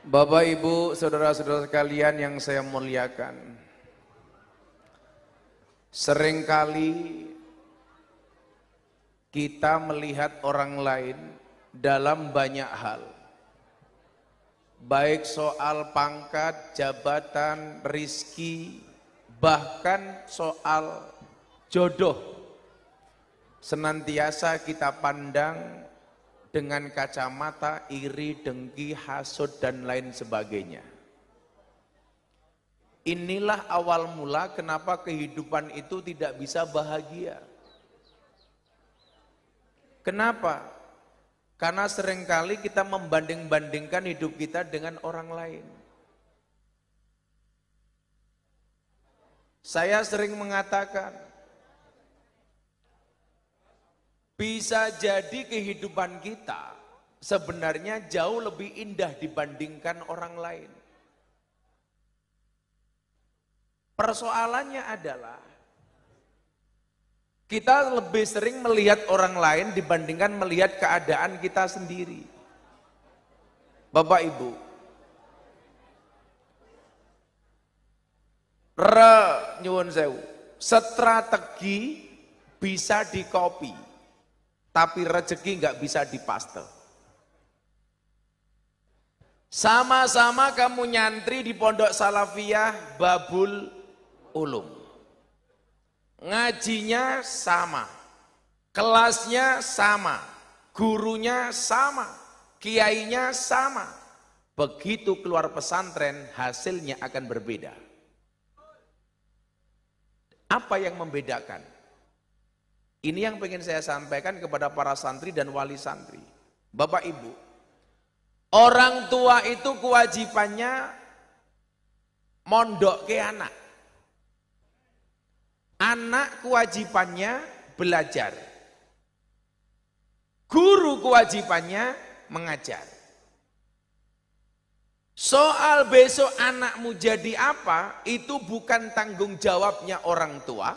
Bapak Ibu, saudara-saudara sekalian yang saya muliakan. Seringkali kita melihat orang lain dalam banyak hal. Baik soal pangkat, jabatan, rizki, bahkan soal jodoh. Senantiasa kita pandang dengan kacamata iri, dengki, hasut, dan lain sebagainya. Inilah awal mula kenapa kehidupan itu tidak bisa bahagia. Kenapa? Karena seringkali kita membanding-bandingkan hidup kita dengan orang lain. Saya sering mengatakan, Bisa jadi kehidupan kita sebenarnya jauh lebih indah dibandingkan orang lain. Persoalannya adalah kita lebih sering melihat orang lain dibandingkan melihat keadaan kita sendiri. Bapak Ibu, re nyuwun sewu, strategi bisa dikopi tapi rezeki nggak bisa dipaste. Sama-sama kamu nyantri di pondok salafiyah Babul Ulum. Ngajinya sama, kelasnya sama, gurunya sama, kiainya sama. Begitu keluar pesantren, hasilnya akan berbeda. Apa yang membedakan? Ini yang ingin saya sampaikan kepada para santri dan wali santri. Bapak Ibu, orang tua itu kewajibannya mondok ke anak. Anak kewajibannya belajar. Guru kewajibannya mengajar. Soal besok anakmu jadi apa, itu bukan tanggung jawabnya orang tua,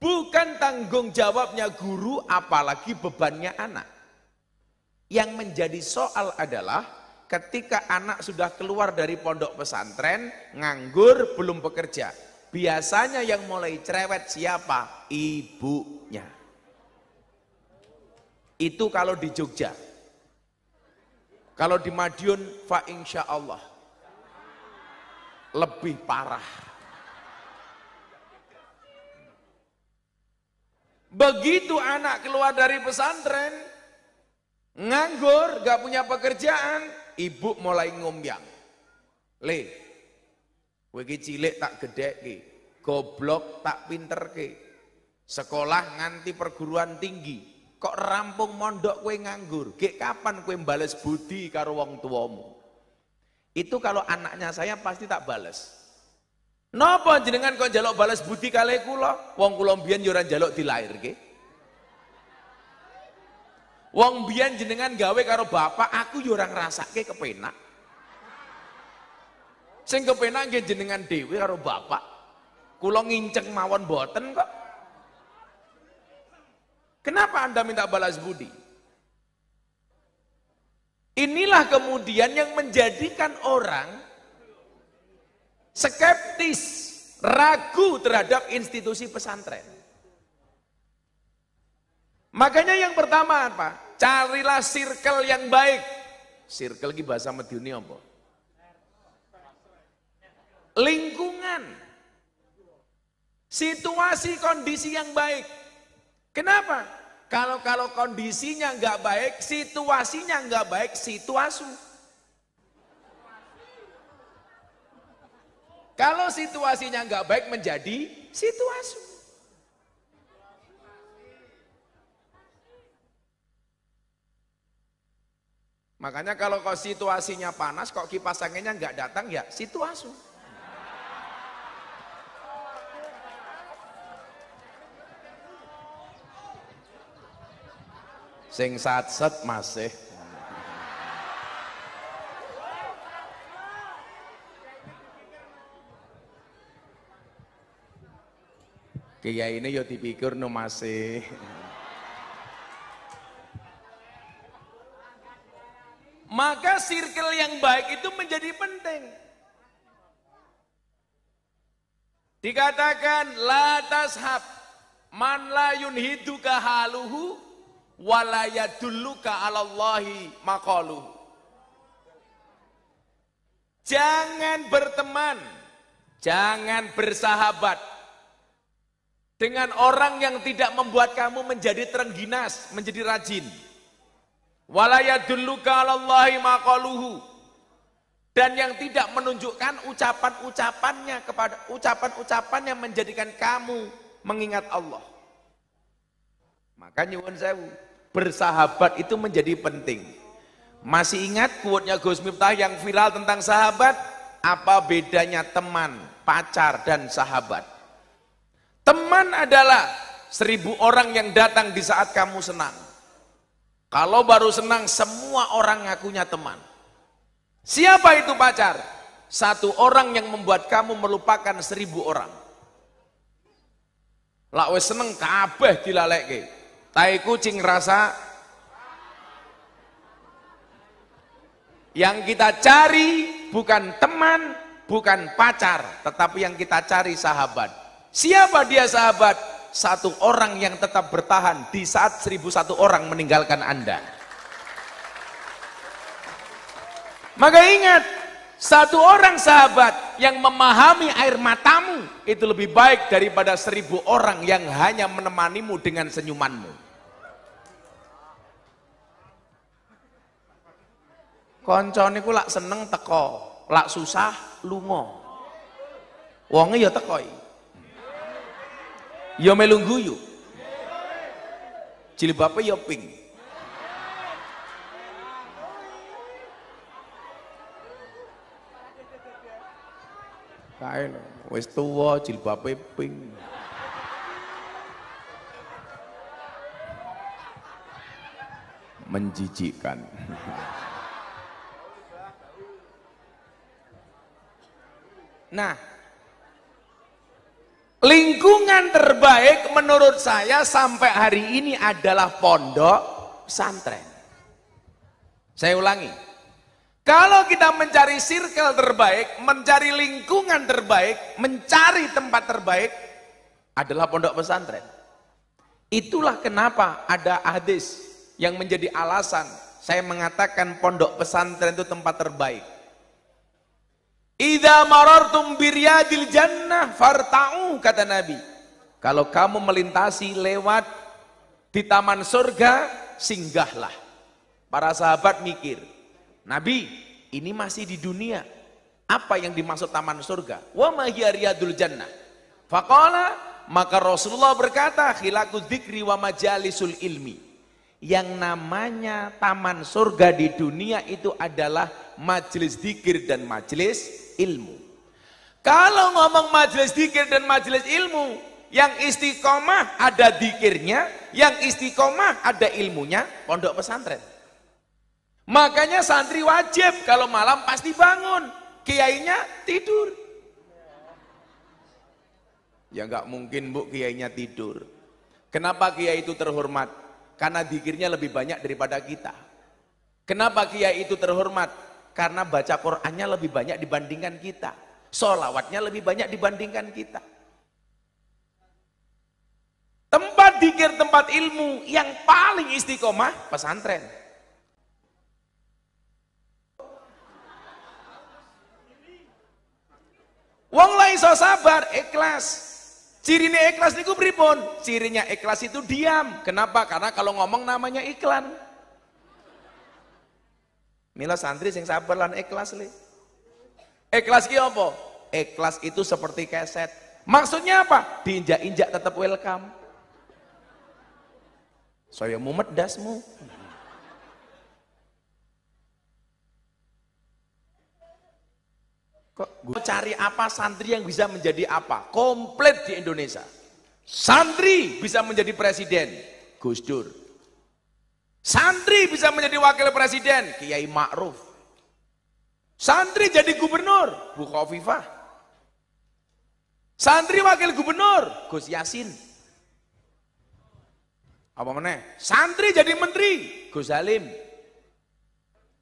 Bukan tanggung jawabnya guru, apalagi bebannya anak. Yang menjadi soal adalah ketika anak sudah keluar dari pondok pesantren, nganggur, belum bekerja. Biasanya yang mulai cerewet siapa? Ibunya. Itu kalau di Jogja. Kalau di Madiun, fa insya Allah. Lebih parah Begitu anak keluar dari pesantren, nganggur, gak punya pekerjaan, ibu mulai ngombyang. Le, wiki cilik tak gede ke goblok tak pinter ke sekolah nganti perguruan tinggi, kok rampung mondok kue nganggur, ke kapan kue bales budi karo wong tuamu. Itu kalau anaknya saya pasti tak bales. Napa jenengan kok jaluk balas budi kali kula? Wong kula mbiyen yo ora njaluk dilairke. Wong mbiyen jenengan gawe karo bapak, aku yo ora ngrasake kepenak. Sing kepenak nggih jenengan dhewe karo bapak. Kula nginceng mawon boten kok. Kenapa Anda minta balas budi? Inilah kemudian yang menjadikan orang skeptis, ragu terhadap institusi pesantren. Makanya yang pertama apa? Carilah circle yang baik. Circle lagi bahasa Medioni apa? Lingkungan. Situasi kondisi yang baik. Kenapa? Kalau kalau kondisinya nggak baik, situasinya nggak baik, situasu. Kalau situasinya nggak baik menjadi situasi. Makanya kalau kok situasinya panas, kok kipas anginnya nggak datang ya situasi. Sing saat set masih Kiai ini yo ya dipikir no masih. Maka circle yang baik itu menjadi penting. Dikatakan Latas hab man la yunhiduka haluhu wala yadulluka alallahi maqaluhu. Jangan berteman, jangan bersahabat dengan orang yang tidak membuat kamu menjadi terengginas, menjadi rajin. Dan yang tidak menunjukkan ucapan-ucapannya kepada ucapan-ucapan yang menjadikan kamu mengingat Allah. Makanya nyuwun sewu, bersahabat itu menjadi penting. Masih ingat kuatnya Gus Miftah yang viral tentang sahabat? Apa bedanya teman, pacar, dan sahabat? Teman adalah seribu orang yang datang di saat kamu senang. Kalau baru senang, semua orang ngakunya teman. Siapa itu pacar? Satu orang yang membuat kamu melupakan seribu orang. Lakwe seneng kabeh dilalekke. Tai kucing rasa Yang kita cari bukan teman, bukan pacar, tetapi yang kita cari sahabat. Siapa dia sahabat? Satu orang yang tetap bertahan di saat seribu satu orang meninggalkan Anda. Maka ingat, satu orang sahabat yang memahami air matamu itu lebih baik daripada seribu orang yang hanya menemanimu dengan senyumanmu. Konconi ku lak seneng teko, lak susah lungo. Wongi ya teko ya melu guyu jilbabe ya pink kain wis tuwa jilbabe pink menjijikkan nah lingkungan terbaik menurut saya sampai hari ini adalah pondok pesantren. Saya ulangi. Kalau kita mencari circle terbaik, mencari lingkungan terbaik, mencari tempat terbaik adalah pondok pesantren. Itulah kenapa ada hadis yang menjadi alasan saya mengatakan pondok pesantren itu tempat terbaik. Idza marartum biryadil jannah farta'u kata Nabi. Kalau kamu melintasi lewat di taman surga, singgahlah. Para sahabat mikir, Nabi, ini masih di dunia. Apa yang dimaksud taman surga? Wa ma riyadul jannah. Faqala maka Rasulullah berkata, khilaku dzikri wa majalisul ilmi. Yang namanya taman surga di dunia itu adalah majelis dikir dan majelis ilmu. Kalau ngomong majelis dikir dan majelis ilmu, yang istiqomah ada dikirnya, yang istiqomah ada ilmunya, pondok pesantren. Makanya santri wajib kalau malam pasti bangun, kiainya tidur. Ya nggak mungkin bu kiainya tidur. Kenapa kiai itu terhormat? Karena dikirnya lebih banyak daripada kita. Kenapa kiai itu terhormat? Karena baca Qurannya lebih banyak dibandingkan kita. Solawatnya lebih banyak dibandingkan kita. Tempat dikir, tempat ilmu yang paling istiqomah pesantren. Wong lain so sabar, ikhlas. Cirinya ikhlas niku pripun? Cirinya ikhlas itu diam. Kenapa? Karena kalau ngomong namanya iklan. Mila santri sing sabar lan ikhlas le. Ikhlas ki apa? Ikhlas itu seperti keset. Maksudnya apa? Diinjak-injak tetap welcome. Saya mumet dasmu. Kok gue cari apa santri yang bisa menjadi apa? Komplit di Indonesia. Santri bisa menjadi presiden. Gus Dur, Santri bisa menjadi wakil presiden, Kiai Ma'ruf. Santri jadi gubernur, Bu Khofifah. Santri wakil gubernur, Gus Yasin. Apa mana? Santri jadi menteri, Gus Halim.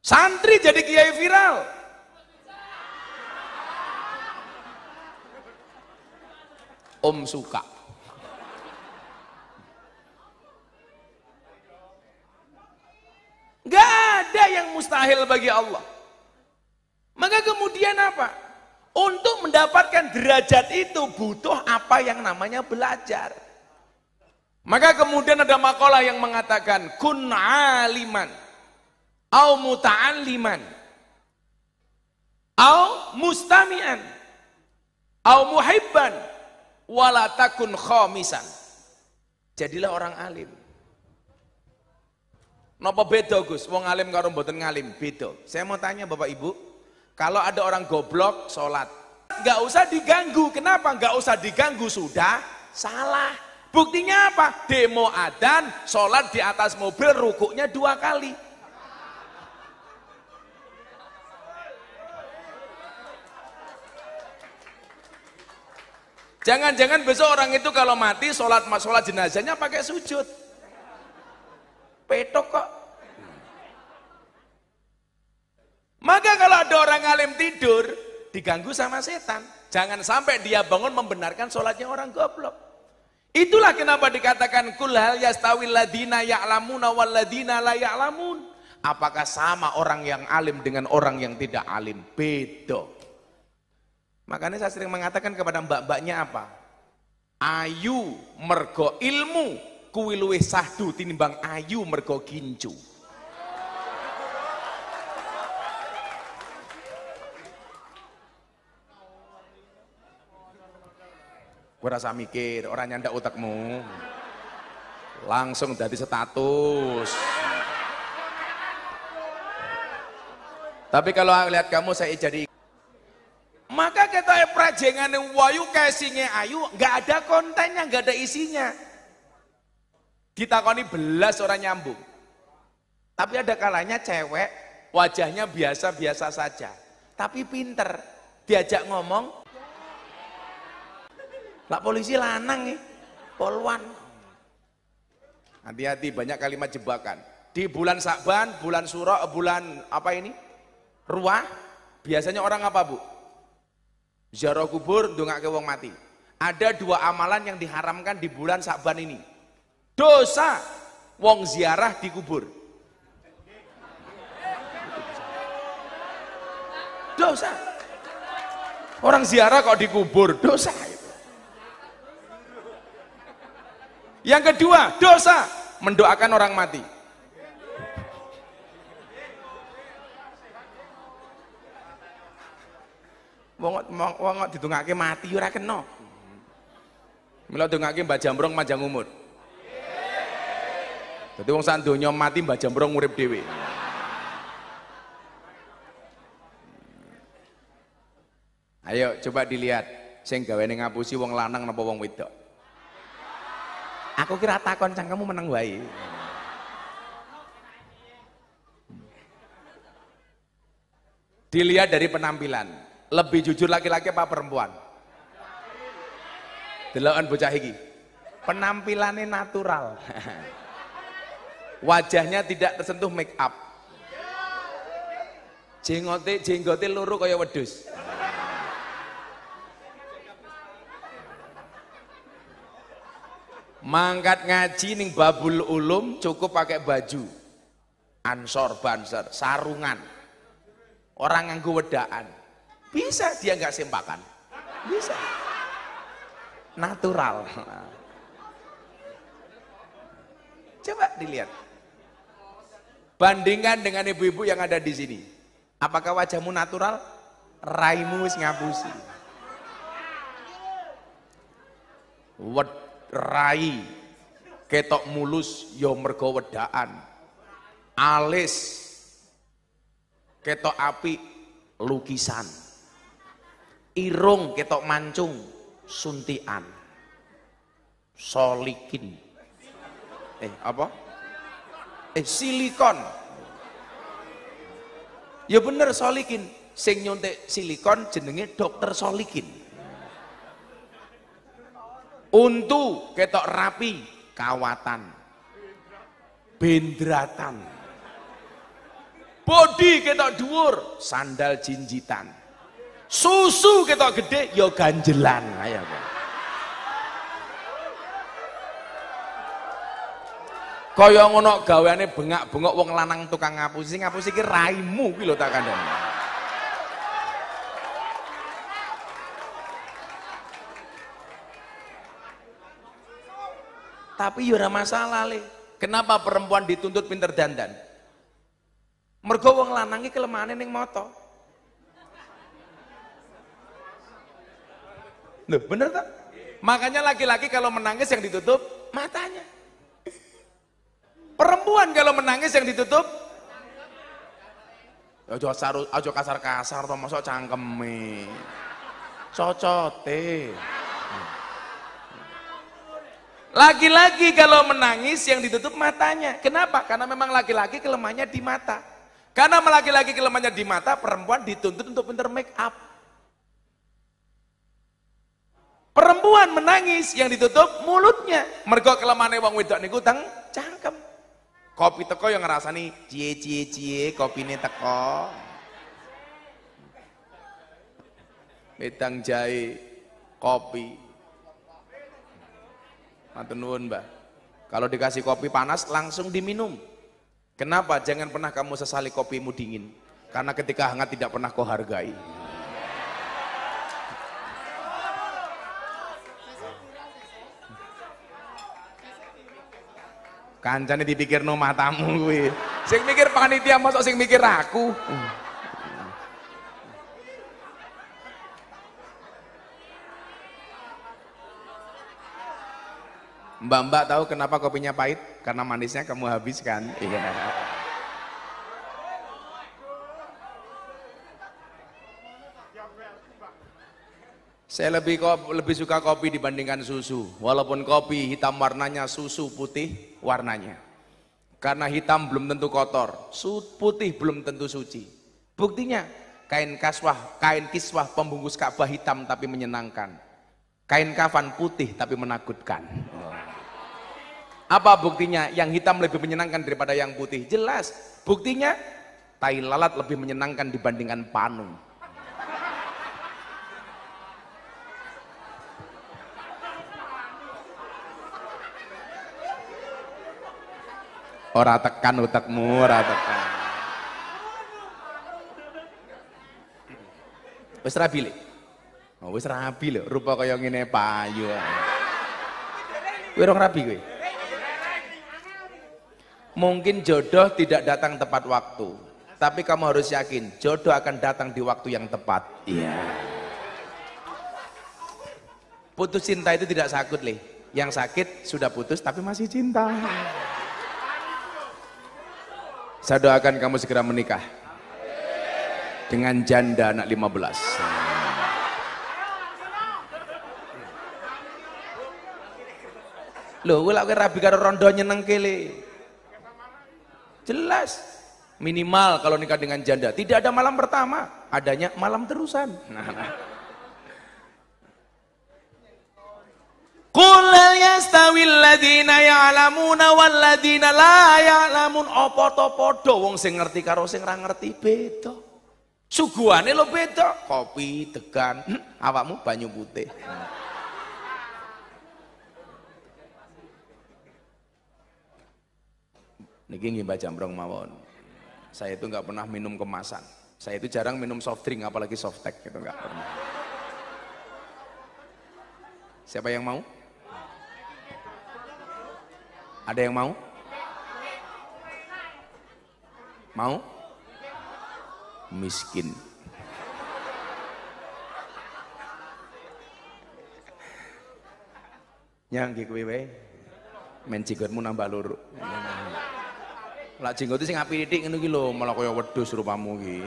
Santri jadi kiai viral. Om suka. mustahil bagi Allah. Maka kemudian apa? Untuk mendapatkan derajat itu butuh apa yang namanya belajar. Maka kemudian ada makalah yang mengatakan kun aliman au muta'alliman au mustami'an au muhibban wala takun khamisan. Jadilah orang alim. Napa beda Gus? Wong alim karo mboten ngalim, beda. Saya mau tanya Bapak Ibu, kalau ada orang goblok sholat, nggak usah diganggu. Kenapa nggak usah diganggu? Sudah salah. Buktinya apa? Demo adan, sholat di atas mobil, rukuknya dua kali. Jangan-jangan besok orang itu kalau mati sholat sholat jenazahnya pakai sujud petok kok. Maka kalau ada orang alim tidur, diganggu sama setan. Jangan sampai dia bangun membenarkan sholatnya orang goblok. Itulah kenapa dikatakan kul hal yastawil ladina ya'lamuna wal ladina la ya'lamun. Apakah sama orang yang alim dengan orang yang tidak alim? Beda. Makanya saya sering mengatakan kepada mbak-mbaknya apa? Ayu mergo ilmu, kuwi luwih sahdu tinimbang ayu mergo gincu Gue rasa mikir, orang nyandak otakmu. Langsung dari status. Tapi kalau lihat kamu saya jadi maka kita prajengan wayu kesinge ayu nggak ada kontennya nggak ada isinya Ditakoni belas orang nyambung. Tapi ada kalanya cewek wajahnya biasa-biasa saja. Tapi pinter, diajak ngomong. Lah polisi lanang nih, ya, polwan. Hati-hati banyak kalimat jebakan. Di bulan Sakban, bulan Suro, bulan apa ini? Ruah, biasanya orang apa bu? Ziarah kubur, dongak ke mati. Ada dua amalan yang diharamkan di bulan Sakban ini Dosa wong ziarah dikubur. Dosa. Orang ziarah kok dikubur, dosa. Yang kedua, dosa mendoakan orang mati. wongot wong ditungake mati ora kena. Mila dongake Mbak Jambrong majang umur. Jadi wong sak donya mati Mbah Jambrong urip dhewe. Ayo coba dilihat sing gawene ngapusi wong lanang napa wong wedok. Aku kira takon cangkemmu menang wae. Dilihat dari penampilan, lebih jujur laki-laki apa perempuan? Delokan bocah iki. Penampilannya natural. wajahnya tidak tersentuh make up jenggote jenggote luru kaya wedus mangkat ngaji ning babul ulum cukup pakai baju ansor banser sarungan orang nganggu wedaan bisa dia nggak sempakan bisa natural coba dilihat Bandingkan dengan ibu-ibu yang ada di sini. Apakah wajahmu natural? Raimu wis ngapusi. Wed rai ketok mulus yo ya mergo wedaan. Alis ketok api lukisan. Irung ketok mancung suntian. Solikin. Eh, apa? eh silikon ya bener solikin sing nyontek silikon jenenge dokter solikin untuk ketok rapi kawatan bendratan body ketok dhuwur sandal jinjitan susu ketok gede yo ya ganjelan ayo Kaya ngono gaweane bengak-bengok wong lanang tukang ngapusi, ngapusi ki raimu kuwi lho tak kandhani. Tapi yo ya ora masalah le. Kenapa perempuan dituntut pinter dandan? Mergo wong lanang iki kelemahane ning mata. Loh, bener tak? Makanya laki-laki kalau menangis yang ditutup matanya. Perempuan kalau menangis yang ditutup Ojo kasar-kasar to masuk cangkeme. Cocote. Laki-laki kalau menangis yang ditutup matanya. Kenapa? Karena memang laki-laki kelemahannya di mata. Karena laki-laki kelemahannya di mata, perempuan dituntut untuk pinter make up. Perempuan menangis yang ditutup mulutnya. Mergo kelemahannya wong wedok niku teng cangkem kopi teko yang ngerasa nih cie cie cie kopi ini teko medang jahe kopi Matenun mbak kalau dikasih kopi panas langsung diminum kenapa jangan pernah kamu sesali kopimu dingin karena ketika hangat tidak pernah kau hargai Kancane dipikirno matamu kuwi. Sing mikir panitia mosok sing mikir aku. Mbak-mbak tahu kenapa kopinya pahit? Karena manisnya kamu habiskan. Iya. Yeah. Saya lebih lebih suka kopi dibandingkan susu. Walaupun kopi hitam warnanya, susu putih warnanya. Karena hitam belum tentu kotor, putih belum tentu suci. Buktinya kain kaswah, kain kiswah pembungkus Ka'bah hitam tapi menyenangkan. Kain kafan putih tapi menakutkan. Apa buktinya? Yang hitam lebih menyenangkan daripada yang putih. Jelas. Buktinya tai lalat lebih menyenangkan dibandingkan panu. Ora tekan utekmu, ora tekan. Wis rabi le. Oh, wis rabi lho, rupa kaya ngene payu. Kowe rong rabi kowe. Mungkin jodoh tidak datang tepat waktu, tapi kamu harus yakin jodoh akan datang di waktu yang tepat. Iya. Yeah. Putus cinta itu tidak sakit, leh Yang sakit sudah putus tapi masih cinta. Saya doakan kamu segera menikah. Dengan janda anak 15. Loh, gue lagi rabi karo rondo nyeneng kele. Jelas. Minimal kalau nikah dengan janda. Tidak ada malam pertama, adanya malam terusan. Nah, nah. Qul yastawi yastawil ladina ya'lamuna wal ladina la ya'lamun apa to padha wong sing ngerti karo sing ora ngerti beda. Suguhane lho beda, kopi, degan, hmm, awakmu banyu putih. Niki nggih Mbak Jambrong mawon. Saya itu nggak pernah minum kemasan. Saya itu jarang minum soft drink apalagi soft tech gitu nggak pernah. Siapa yang mau? Ada yang mau? Mau? Miskin. Yang kowe wae. Men jenggotmu nambah lur. Lah jenggote sing api titik ngono ki lho, malah kaya wedhus rupamu ki.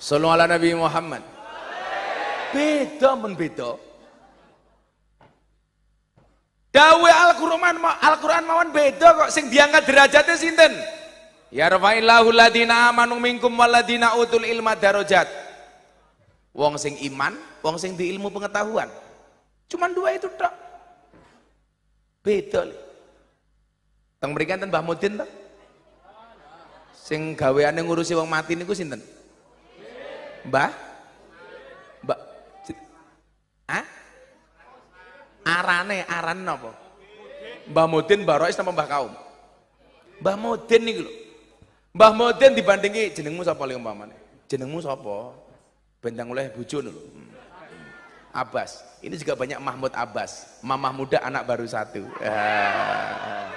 Sallallahu ala Nabi Muhammad. Beda men beda. Dawe Al-Qur'an Al-Qur'an mawon beda kok sing diangkat derajatnya sinten? Ya rafa'illahu ladina amanu minkum waladina utul ilma darajat. Wong sing iman, wong sing di ilmu pengetahuan. Cuman dua itu tok. Beda. Teng mrikan ten Mbah Mudin to? Sing gaweane ngurusi wong mati niku sinten? Mbah Arane, aran apa? Mbah Mudin, Mbah Rois, Mbah Kaum? Mbah Mudin nih lho. Mbah Mudin dibandingi jenengmu siapa lagi mbah umpamane? Jenengmu siapa? Bentang oleh bojo lho. Hmm. Abbas. Ini juga banyak Mahmud Abbas. Mamah muda anak baru satu. Ah.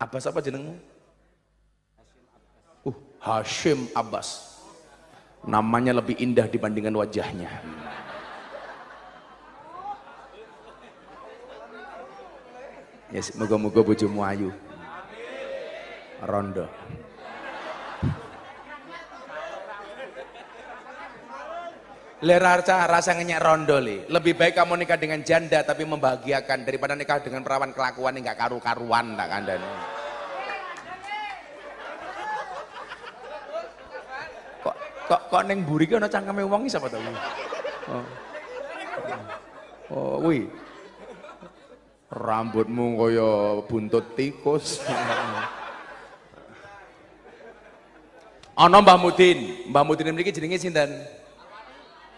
Abbas apa jenengmu? Uh, Hashim Abbas namanya lebih indah dibandingkan wajahnya yes, moga-moga bojomu ayu rondo Lerar rasa ngenyek rondo li. Lebih baik kamu nikah dengan janda tapi membahagiakan daripada nikah dengan perawan kelakuan yang gak karu-karuan tak kandani. kok kok neng buri ki ana cangkeme wong siapa tahu? oh oh rambutmu koyo buntut tikus ana Mbah Mudin Mbah Mudin mriki jenenge sinten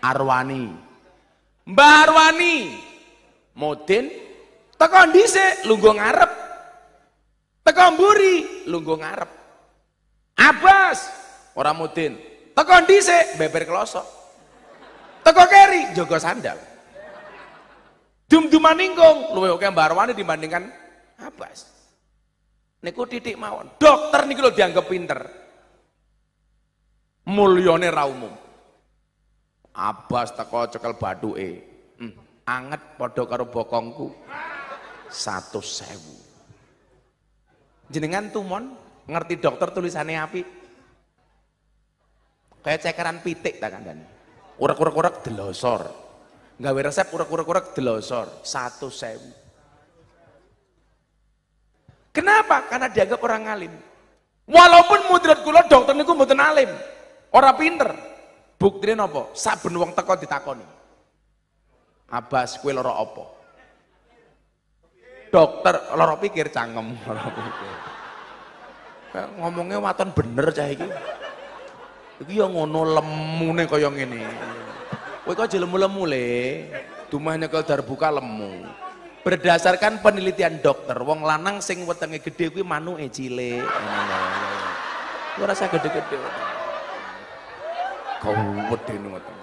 Arwani Mbah Arwani Mudin teko dhisik lungguh ngarep teko mburi lungguh ngarep Abbas orang Mudin Teko dhisik beber kloso. Teko keri jogo sandal. Dum-duman ningkung luwe oke mbarwani dibandingkan Abbas. Niku titik mawon. Dokter niku lho dianggap pinter. Mulyone ra umum. Abbas teko cekel bathuke. Hmm, anget padha karo bokongku. Satu sewu. Jenengan tumon ngerti dokter tulisannya api kayak cekeran pitik tak kan, Dani? Kurek-kurek-kurek delosor nggak resep kurek-kurek-kurek delosor satu sewu kenapa karena dianggap orang alim walaupun mudrat kula dokter niku mboten alim orang pinter buktine opo, saben uang teko ditakoni Abas kue loro opo dokter loro pikir canggung loro ngomongnya waton bener cah iki iki ya ngono lemune kaya ngene kowe kok lemu-lemu le Dumahnya nyekel darbuka lemu berdasarkan penelitian dokter wong lanang sing wetenge gede kuwi manuke cilik ngono rasa gede-gede kau wedi ngoten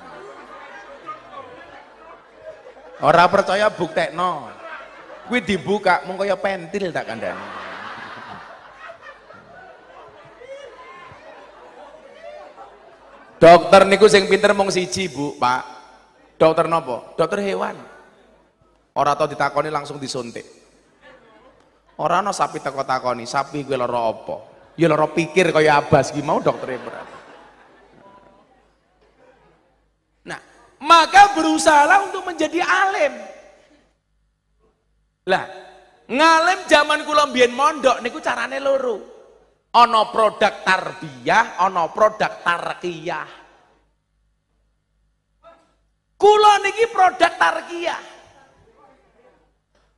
ora percaya buktekno kuwi dibuka mung kaya pentil tak kandhani Dokter niku sing pinter mung siji, Bu, Pak. Dokter nopo? Dokter hewan. orang tau ditakoni langsung disuntik. Orang no sapi teko takoni, sapi gue loro opo Ya loro pikir kaya abas gimau dokter doktere Nah, maka berusaha untuk menjadi alim. Lah, ngalim zaman kulombian mondok niku carane loro. Ono produk tarbiyah, ono produk tarkiyah. Kulo niki produk tarkiyah.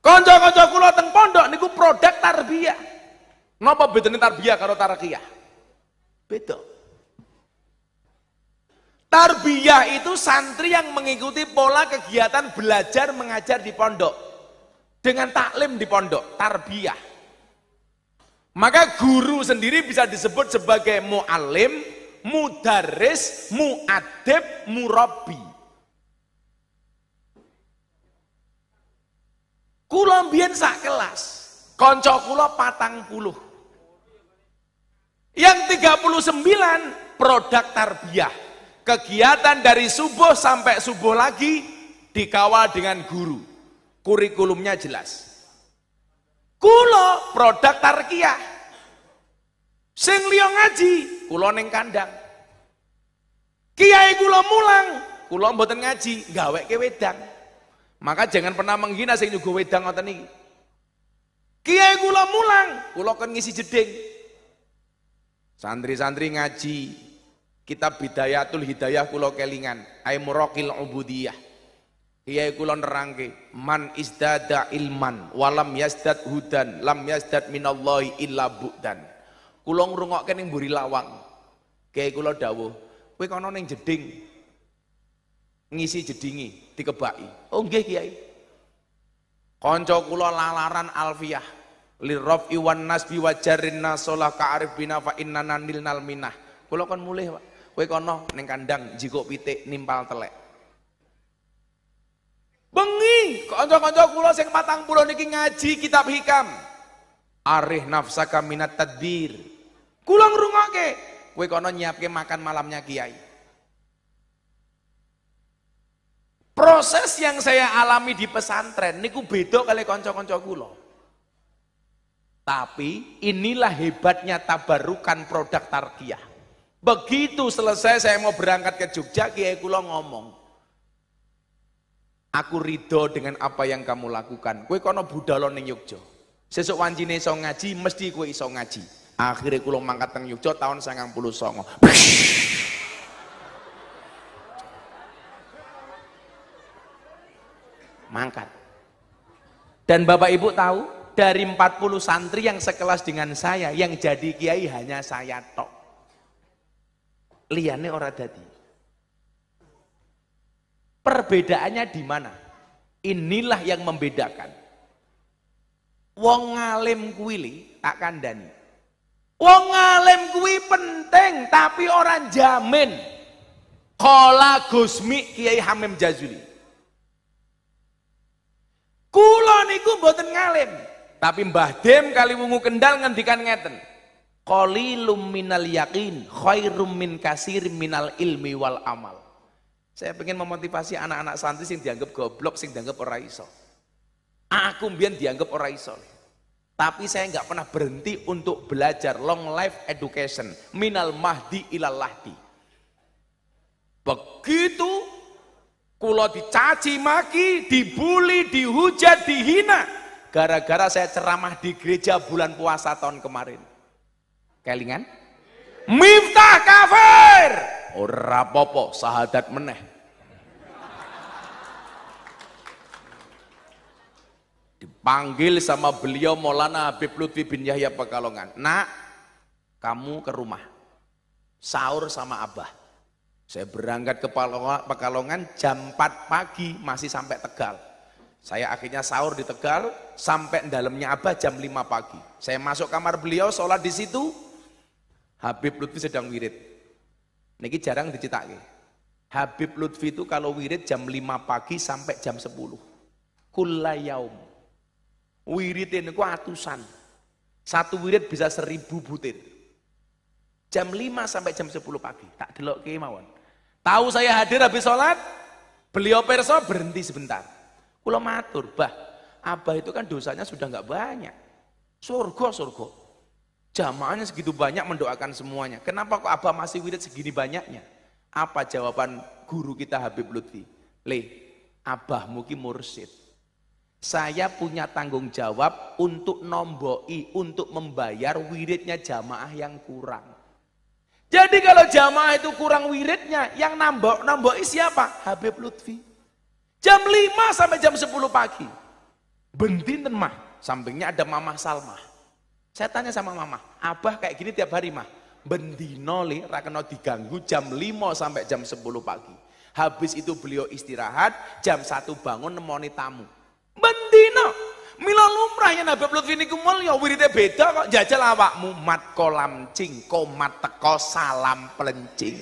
Konco-konco kulo teng pondok niku produk tarbiyah. Napa bedane tarbiyah karo tarkiyah? Beda. Tarbiyah itu santri yang mengikuti pola kegiatan belajar mengajar di pondok dengan taklim di pondok, tarbiyah. Maka guru sendiri bisa disebut sebagai mu'alim, mudaris, mu'adib, murabi. Kulo sak kelas, konco kulo patang puluh. Yang 39 produk tarbiyah. Kegiatan dari subuh sampai subuh lagi dikawal dengan guru. Kurikulumnya jelas. Kulo produk tarkiyah. Sing ngaji, kulo neng kandang. Kiai kulo mulang, kulo mboten ngaji, gawe ke wedang. Maka jangan pernah menghina sing juga wedang ngoten iki. Kiai kulo mulang, kulo kan ngisi jeding. Santri-santri ngaji, kitab Bidayatul Hidayah kulo kelingan, Aimurokil Ubudiyah. Kiai kula nerangke, man izdada ilman walam yasdad hudan, lam yasdad minallahi illa bu'dan. Kula ngrungokke ning mburi lawang. Kiai kula dawuh, kowe kono ning jeding. Ngisi jedingi dikebaki. Oh nggih Kiai. Kanca kula lalaran alfiyah lirof iwan nasbi wajarin nasolah ka'arif bina fa nanil nal minah. Kula kon mulih, Pak. Kowe kono ning kandang jikok pitik nimpal telek. Bengi, kanca-kanca kula sing matang puluh niki ngaji kitab hikam. Arih nafsaka minat tadbir. Kula ngrungokke, kowe kono nyiapke makan malamnya kiai. Proses yang saya alami di pesantren niku beda kali kanca-kanca kula. Tapi inilah hebatnya tabarukan produk tarkiyah. Begitu selesai saya mau berangkat ke Jogja, kiai kula ngomong, Aku ridho dengan apa yang kamu lakukan. Kue kono budalon neng Yogya. Sesuk wancine iso ngaji, mesti kue iso ngaji. Akhirnya kulo mangkat teng Yogya tahun songo. mangkat. Dan Bapak Ibu tahu, dari 40 santri yang sekelas dengan saya, yang jadi kiai hanya saya tok. Liane ora dadi. Perbedaannya di mana? Inilah yang membedakan. Wong ngalim kuili tak kandani. Wong ngalim kuwi penting tapi orang jamin. Kola Gusmi Kiai Hamim Jazuli. Kula niku mboten ngalim, tapi Mbah Dem kali wungu kendal ngendikan ngeten. Qalilum minal yakin khairum min kasir minal ilmi wal amal saya ingin memotivasi anak-anak santri yang dianggap goblok, yang dianggap orang iso. Aku mbien dianggap orang iso. Tapi saya nggak pernah berhenti untuk belajar long life education minal mahdi ilal lahdi. Begitu kulo dicaci maki, dibully, dihujat, dihina gara-gara saya ceramah di gereja bulan puasa tahun kemarin. Kelingan? Miftah kafir. Ora popo sahadat meneh. Panggil sama beliau Maulana Habib Lutfi bin Yahya Pekalongan. Nak, kamu ke rumah. Sahur sama Abah. Saya berangkat ke Pekalongan jam 4 pagi masih sampai Tegal. Saya akhirnya sahur di Tegal sampai dalamnya Abah jam 5 pagi. Saya masuk kamar beliau sholat di situ. Habib Lutfi sedang wirid. Niki jarang dicetaknya. Habib Lutfi itu kalau wirid jam 5 pagi sampai jam 10. Kulayaum Wiritin itu atusan. Satu wirid bisa seribu butir. Jam 5 sampai jam 10 pagi. Tak delok kemauan. Tahu saya hadir habis sholat, beliau perso berhenti sebentar. Kulo matur, bah, abah itu kan dosanya sudah nggak banyak. Surgo, surgo. Jamaahnya segitu banyak mendoakan semuanya. Kenapa kok abah masih wirid segini banyaknya? Apa jawaban guru kita Habib Lutfi? Le, abah mungkin mursid. Saya punya tanggung jawab untuk nomboi, untuk membayar wiridnya jamaah yang kurang. Jadi kalau jamaah itu kurang wiridnya, yang nombok, nomboi siapa? Habib Lutfi. Jam 5 sampai jam 10 pagi. Bentin dan mah. Sampingnya ada Mama Salma. Saya tanya sama Mama, Abah kayak gini tiap hari mah. Bendino li, rakeno diganggu jam 5 sampai jam 10 pagi. Habis itu beliau istirahat, jam 1 bangun nemoni tamu. Bendina. Mila lumrah yang Nabi ini niku ya wiridnya beda kok jajal awakmu mat kolam cing komat teko salam pelencing.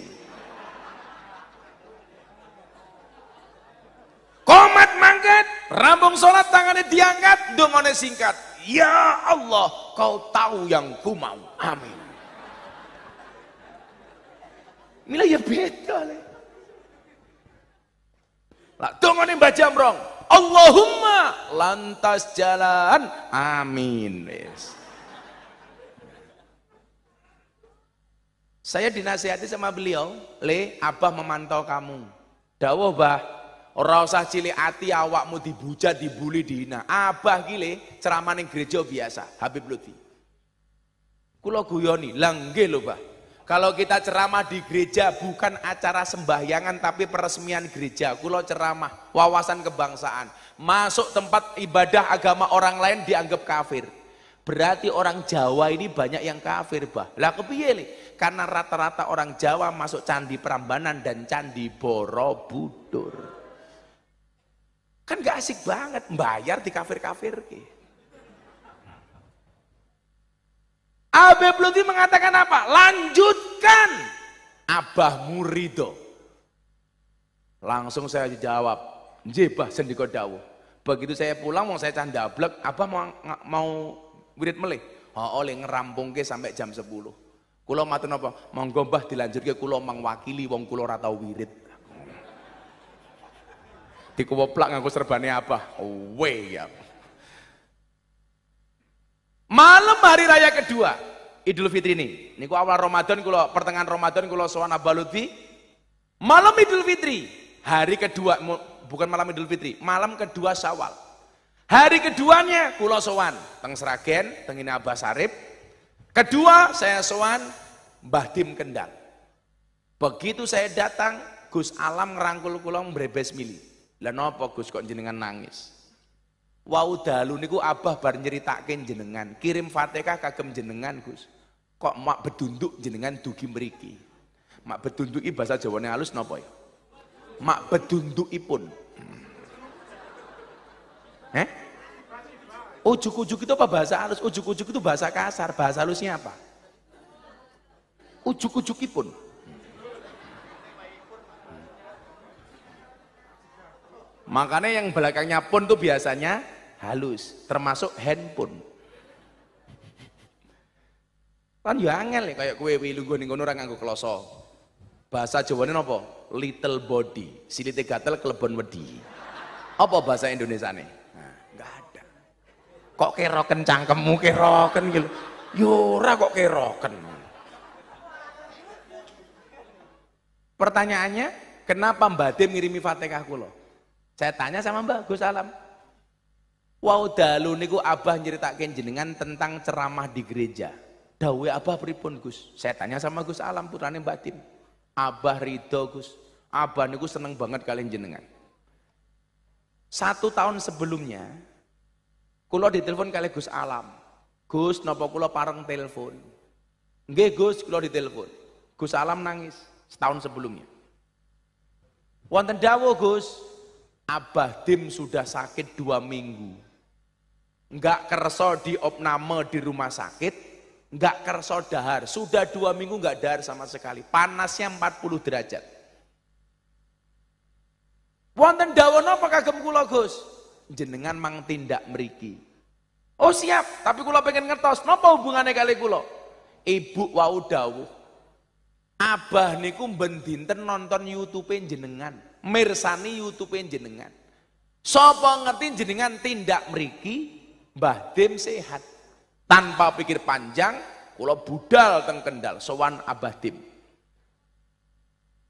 Komat mangkat, rambung solat tangannya diangkat, dongone singkat. Ya Allah, kau tahu yang ku mau. Amin. Mila ya beda le. Lah dongone baca Jamrong, Allahumma lantas jalan amin yes. saya dinasihati sama beliau le abah memantau kamu dawuh bah ora usah cilik ati awakmu dibuja dibuli dihina abah gile ceramah gereja biasa Habib Lutfi kula guyoni lah nggih bah kalau kita ceramah di gereja bukan acara sembahyangan tapi peresmian gereja. Kulo ceramah wawasan kebangsaan. Masuk tempat ibadah agama orang lain dianggap kafir. Berarti orang Jawa ini banyak yang kafir, Bah. Lah kepiye Karena rata-rata orang Jawa masuk candi Prambanan dan candi Borobudur. Kan gak asik banget bayar di kafir-kafir Abe Bluti mengatakan apa? Lanjutkan. Abah Murido. Langsung saya jawab. Jebah sendiko Dawu. Begitu saya pulang mau saya canda blek, Abah mau mau wirid melih. Oh, oleh ngerampungke sampai jam 10. Kulo matur apa? Monggo Mbah dilanjutke kula mangwakili wong kulo ora tau wirid. Dikuweplak nganggo serbane apa? Oh, we ya. Malam hari raya kedua, Idul Fitri ini. Niku awal Ramadan kula pertengahan Ramadan kula sowan Abalutfi. Malam Idul Fitri, hari kedua bukan malam Idul Fitri, malam kedua Syawal. Hari keduanya kula soan teng Sragen, teng Abah Sarip. Kedua saya soan Mbah Dim Kendal. Begitu saya datang, Gus Alam ngerangkul kula mbrebes mili. Lah nopo Gus kok jenengan nangis? Wau dalu niku abah bar nyeritake jenengan, kirim Fatihah kagem jenengan Gus. Kok mak bedunduk jenengan dugi mriki. Mak bedunduk i bahasa Jawane halus napa ya? Mak ipun. Hmm. Heh? Ujuk-ujuk itu apa bahasa halus? Ujuk-ujuk itu bahasa kasar, bahasa halusnya apa? ujuk ipun. pun Makanya yang belakangnya pun tuh biasanya halus, termasuk handphone. Kan ya angel ya kayak kue wilu gue nih orang nganggu kloso. Bahasa Jawa ini apa? Little body, silite gatel kelebon wedi. Apa bahasa Indonesia nih? Nah, ada. Kok keroken cangkemmu keroken gitu. Yura kok keroken. Pertanyaannya, kenapa Mbak Dem ngirimi Fatihah kula? Saya tanya sama Mbak Gus Alam. Wau dalu niku Abah nyeritake jenengan tentang ceramah di gereja. Dawe Abah pripun Gus? Saya tanya sama Gus Alam putrane Mbak Tim. Abah ridho Gus. Abah niku seneng banget kalian jenengan. Satu tahun sebelumnya, kulo ditelepon kali Gus Alam. Gus, nopo kulo pareng telepon. Nge Gus, kulo ditelepon. Gus Alam nangis setahun sebelumnya. Wonten dawuh Gus, Abah Dim sudah sakit dua minggu. Enggak kerso di opname di rumah sakit, enggak kerso dahar. Sudah dua minggu enggak dahar sama sekali. Panasnya 40 derajat. Wonten dawon apa kagem kula Gus? Jenengan mang tindak meriki. Oh siap, tapi kula pengen ngertos napa hubungannya kali kula? Ibu wau dawuh. Abah niku ben dinten nonton YouTube jenengan mirsani YouTube jenengan. Sopo ngerti jenengan tindak meriki Mbah Dim sehat. Tanpa pikir panjang, kula budal teng Kendal sowan Abah Dim.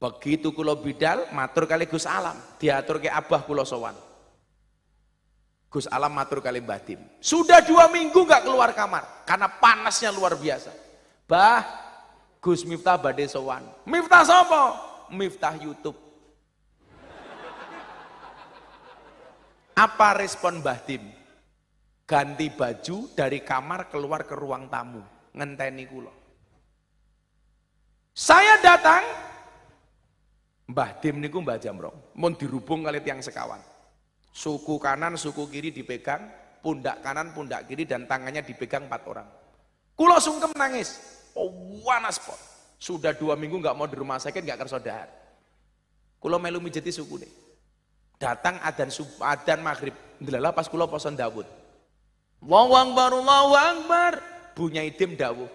Begitu kula bidal matur kali Gus Alam, diatur ke Abah kula sowan. Gus Alam matur kali Mbah Dim. Sudah dua minggu nggak keluar kamar karena panasnya luar biasa. Bah, Gus Miftah badai sowan. Miftah sopo? Miftah YouTube. Apa respon Mbah Tim? Ganti baju dari kamar keluar ke ruang tamu. Ngenteni kulo. Saya datang, Mbah Dim niku Mbah Jamrong, mau dirubung kali tiang sekawan. Suku kanan, suku kiri dipegang, pundak kanan, pundak kiri dan tangannya dipegang empat orang. Kulo sungkem nangis, oh, pot. Sudah dua minggu nggak mau di rumah sakit nggak kersodahan. Kulo melu mijeti suku deh datang adan sub, adan maghrib ndelala pas kulo poson Dawud Allahu akbar Allahu akbar bunyai dim Dawud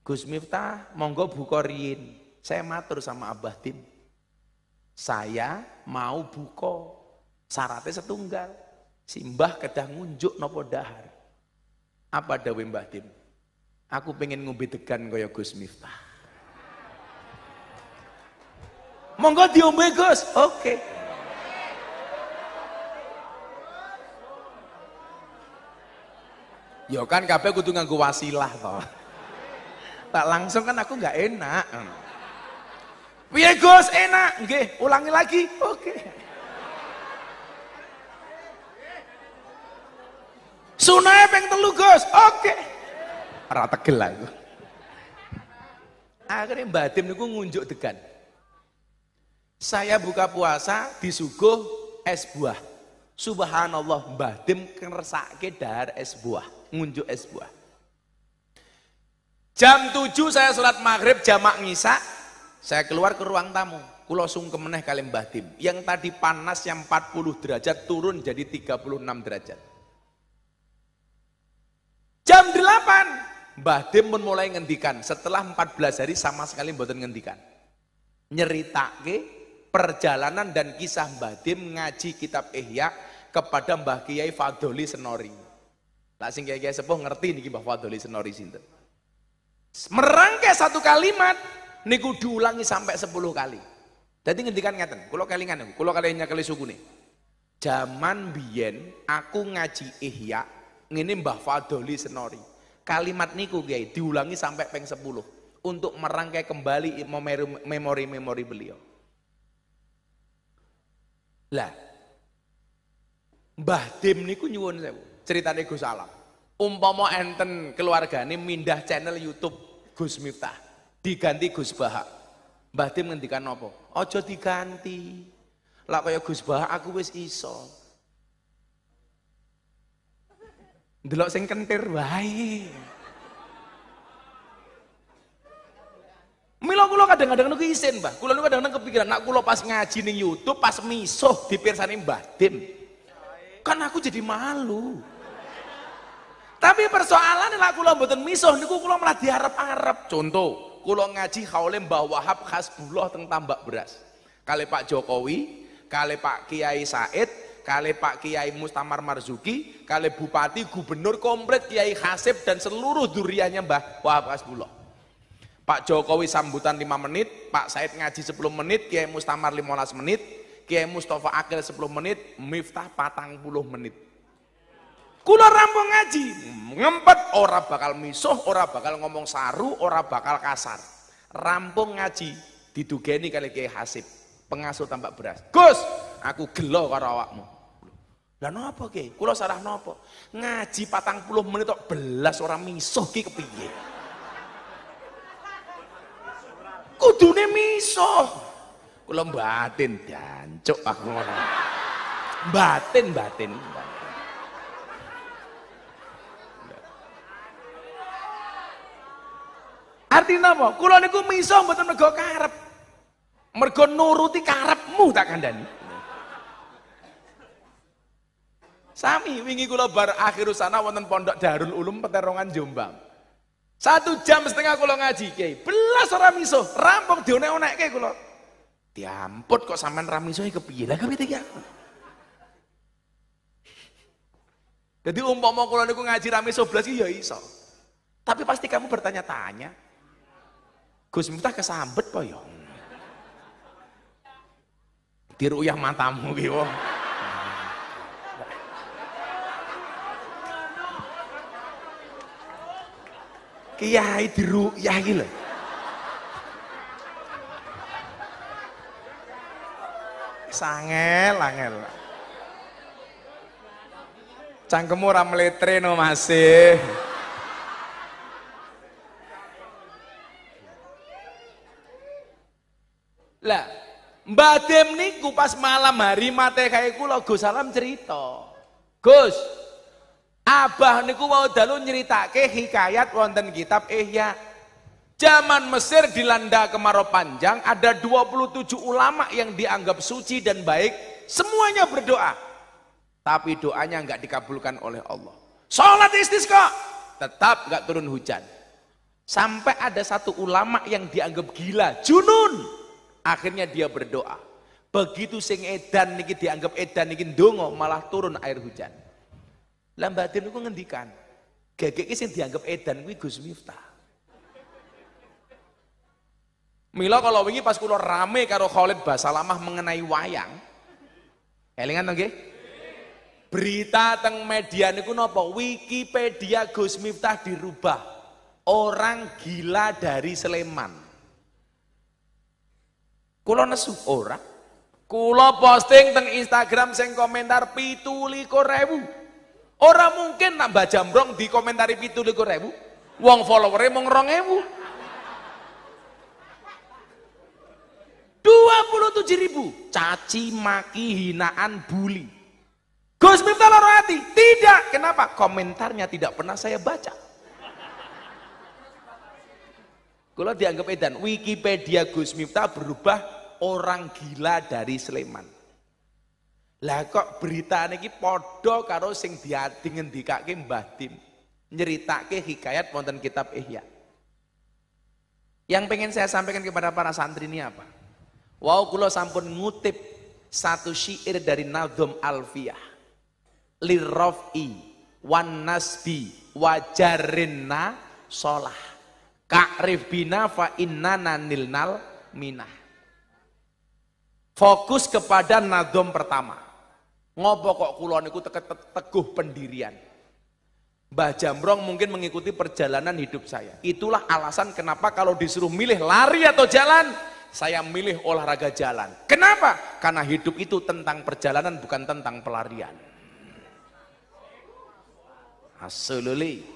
Gus Miftah monggo buka riyin saya matur sama Abah Tim saya mau buka syaratnya setunggal simbah kedah ngunjuk nopo dahar apa dawe Mbah Tim aku pengen ngubi degan kaya Gus Miftah monggo diombe Gus oke okay. Ya kan kabeh kudu nganggo wasilah toh. Tak langsung kan aku nggak enak. Piye Gus enak? Nggih, ulangi lagi. Oke. Okay. Sunai peng telu Gus. Oke. Okay. Ora tegel aku. Akhirnya Mbak Dim niku ngunjuk degan. Saya buka puasa disuguh es buah. Subhanallah Mbah Dim kersake dahar es buah ngunjuk es buah. Jam 7 saya sholat maghrib jamak ngisa, saya keluar ke ruang tamu. Kulo sungkem meneh kalim batim. Yang tadi panas yang 40 derajat turun jadi 36 derajat. Jam 8 Mbah Dim pun mulai ngendikan. Setelah 14 hari sama sekali mboten ngendikan. Nyeritake perjalanan dan kisah Mbah Dim ngaji kitab Ihya kepada Mbah Kiai Fadoli Senori. Lah sing kaya sepuh ngerti niki Mbah Fadli Senori sinten. Merangkai satu kalimat niku diulangi sampai sepuluh kali. Jadi ngendikan ngaten, kula kelingan niku, kula kali suku nih, Zaman biyen aku ngaji Ihya ngene Mbah Fadli Senori. Kalimat niku kiai diulangi sampai peng 10 untuk merangkai kembali memori-memori beliau. Lah Mbah Dim niku nyuwun sewu ceritanya Gus Alam umpama enten keluarga ini mindah channel YouTube Gus Miftah diganti Gus Bahak Mbah Tim ngendikan apa? ojo diganti lah kaya Gus Bahak aku wis iso delok sing kentir wae Mila kulo kadang-kadang niku isin, Mbah. Kulo niku kadang-kadang kepikiran nak kulo pas ngaji ning YouTube pas misuh dipirsani Mbah Tim. Kan aku jadi malu. Tapi persoalan adalah kula mboten misuh niku kula malah diharap harap. Contoh, kula ngaji haule Mbah Wahab Hasbullah teng tambak beras. Kali Pak Jokowi, kali Pak Kiai Said, kali Pak Kiai Mustamar Marzuki, kali Bupati, Gubernur komplit Kiai Hasib dan seluruh duriannya Mbah Wahab Hasbullah. Pak Jokowi sambutan 5 menit, Pak Said ngaji 10 menit, Kiai Mustamar 15 menit, Kiai Mustafa Akil 10 menit, Miftah patang puluh menit. Kula rampung ngaji, ngempet ora bakal misuh, ora bakal ngomong saru, ora bakal kasar. Rampung ngaji didugeni kali Kiai Hasib, pengasuh tambak beras. Gus, aku gelo karo awakmu. Lah nopo Ki? Kula sarah nopo. Ngaji patang puluh menit kok belas orang misuh Ki kepiye? Kudune misuh. Kula batin dancuk aku ngono. Batin batin. batin. arti nama, kulo niku miso mboten mergo karep. Mergo nuruti karepmu tak kandani. Sami wingi kula bar akhir sana wonten Pondok Darul Ulum Peterongan Jombang. Satu jam setengah kula ngaji kiai. Belas ora miso, rampung dionek-onekke kula. Diamput kok saman ra miso kepiye? Lah kepiye iki? Jadi umpama kula niku ngaji rame belas ya iso. Tapi pasti kamu bertanya-tanya, Gus Miftah kesambet po yo. Ya? Diruyah matamu ki wong. Kiai diruyah ki lho. Sangel, angel. Cangkemmu ora mletre no masih. Mbak Dem niku pas malam hari mate kae kula Gus Salam cerita. Gus, Abah niku mau dalu nyeritake hikayat wonten kitab Ihya. Zaman Mesir dilanda kemarau panjang, ada 27 ulama yang dianggap suci dan baik, semuanya berdoa. Tapi doanya nggak dikabulkan oleh Allah. Sholat istisqa, tetap nggak turun hujan. Sampai ada satu ulama yang dianggap gila, junun Akhirnya dia berdoa. Begitu sing edan niki dianggap edan niki ndonga malah turun air hujan. Lah Mbak Din ngendikan, gegek sing dianggap edan kuwi Gus Miftah. Mila kalau wingi pas kula rame karo Khalid Basalamah mengenai wayang. Elingan nggih? Berita teng media niku napa? Wikipedia Gus Miftah dirubah. Orang gila dari Sleman. Kula nesu ora. Kulo posting teng Instagram sing komentar pituli korebu, Ora mungkin nambah jambrong di pituli korebu, Wong followernya dua puluh 27 ribu caci maki hinaan bully Gus Miftah Lorati tidak kenapa komentarnya tidak pernah saya baca Kalau dianggap edan, Wikipedia Gus Miftah berubah orang gila dari Sleman. Lah kok berita niki podo karo sing diati ngendikake Mbah Tim. Nyeritake hikayat wonten kitab Ihya. Yang pengen saya sampaikan kepada para santri ini apa? Wow, kalau sampun ngutip satu syair dari Nadhum Alfiyah. Lirrofi wan nasbi wajarinna solah Ka'rif bina fa innana nilnal minah. Fokus kepada nadom pertama. Ngopo kok kulon niku teguh pendirian. Mbah Jamrong mungkin mengikuti perjalanan hidup saya. Itulah alasan kenapa kalau disuruh milih lari atau jalan, saya milih olahraga jalan. Kenapa? Karena hidup itu tentang perjalanan bukan tentang pelarian. Absolutely.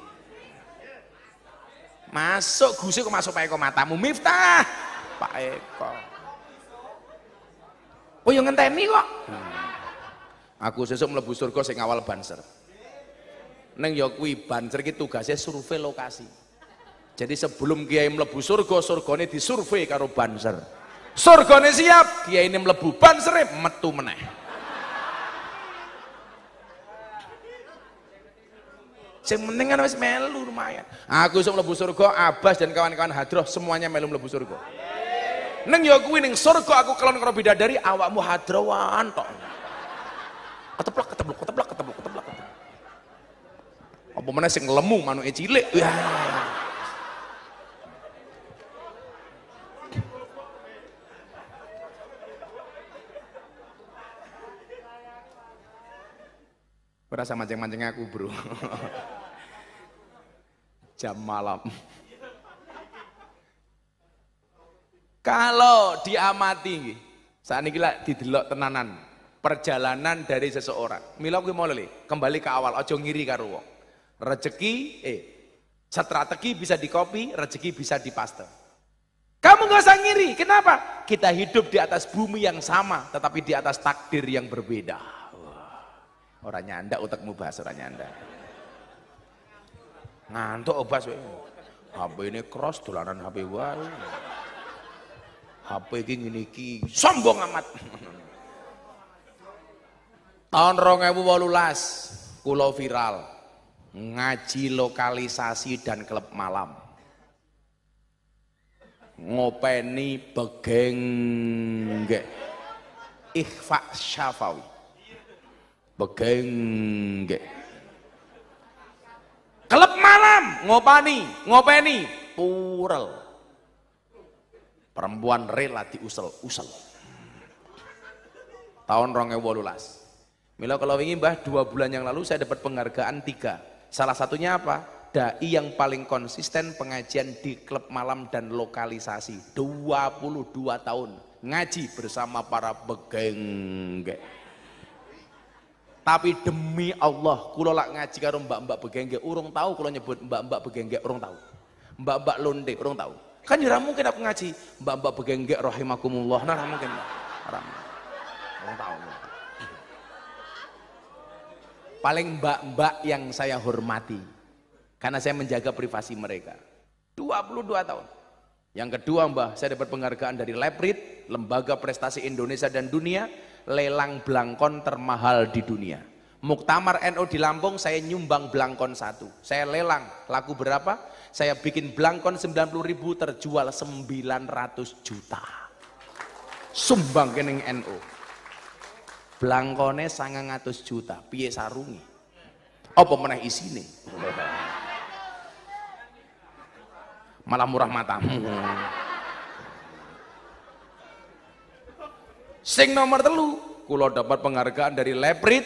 Masuk Gusi kok masuk Pak Eko matamu Miftah. Pak Eko. Oh yang ngenteni kok. Hmm. Aku sesuk melebu surga sing awal banser. Neng ya banser gitu tugasnya survei lokasi. Jadi sebelum kiai melebu surga, surgane disurvei karo banser. Surgane siap, kiai ini melebu banser metu meneh. Sing penting kan wis melu lumayan. Aku iso mlebu surga, Abbas dan kawan-kawan hadroh semuanya melu mlebu surga. Neng ya kuwi ning surga aku kelon karo bidadari awakmu hadrowan tok. Keteplak keteplak keteplak keteplak keteplak. Apa meneh sing lemu manuke cilik. Ya. Berasa mancing-mancing aku, Bro. jam malam. Kalau diamati, saat ini kita didelok tenanan perjalanan dari seseorang. Mila kuwi mau kembali ke awal, ojo ngiri karo Rezeki eh strategi bisa dikopi, rezeki bisa dipaste. Kamu gak usah ngiri, kenapa? Kita hidup di atas bumi yang sama, tetapi di atas takdir yang berbeda. Orangnya anda, nyanda utakmu bahas orangnya anda. Ngantuk obas sih, HP ini cross dolanan HP wae. HP iki ngene iki sombong amat. Tahun 2018 kula viral ngaji lokalisasi dan klub malam. Ngopeni begengge Ikhfa Syafawi. Begengge. Islam ngopani, ngopeni, purel. Perempuan rela diusel-usel. Tahun ronge wolulas. Mila kalau ingin bah dua bulan yang lalu saya dapat penghargaan tiga. Salah satunya apa? Dai yang paling konsisten pengajian di klub malam dan lokalisasi. 22 tahun ngaji bersama para begengge. Tapi demi Allah, kula lak ngaji karo mbak-mbak begengge urung tahu kula nyebut mbak-mbak begengge urung tahu. Mbak-mbak londe, urung tahu. Kan jarang ya mungkin aku ngaji mbak-mbak begengge rahimakumullah. Nah, mungkin. Haram. Urung tahu. Paling mbak-mbak yang saya hormati karena saya menjaga privasi mereka. 22 tahun. Yang kedua, Mbah, saya dapat penghargaan dari Leprit, Lembaga Prestasi Indonesia dan Dunia lelang belangkon termahal di dunia. Muktamar NU NO di Lampung saya nyumbang belangkon satu. Saya lelang, laku berapa? Saya bikin belangkon 90 ribu terjual 900 juta. Sumbang kening NU. Belangkonnya sangat ngatus juta, piye sarungi. Apa meneh isine? Malah murah matamu. Sing nomor telu, kulo dapat penghargaan dari Leprit,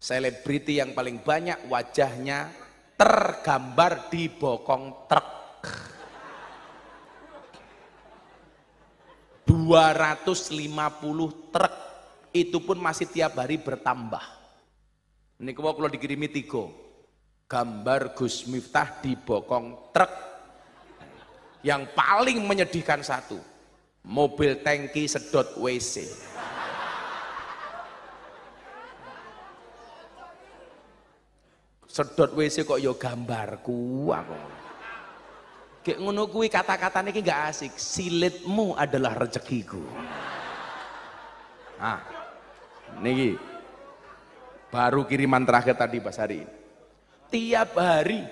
selebriti yang paling banyak wajahnya tergambar di bokong truk. 250 truk itu pun masih tiap hari bertambah. Ini kalau dikirimi tiga, gambar Gus Miftah di bokong truk yang paling menyedihkan satu mobil tangki sedot WC sedot WC kok yo gambarku aku kayak ngono kuwi kata kata ki gak asik silitmu adalah rezekiku ah niki baru kiriman terakhir tadi Pak Sari tiap hari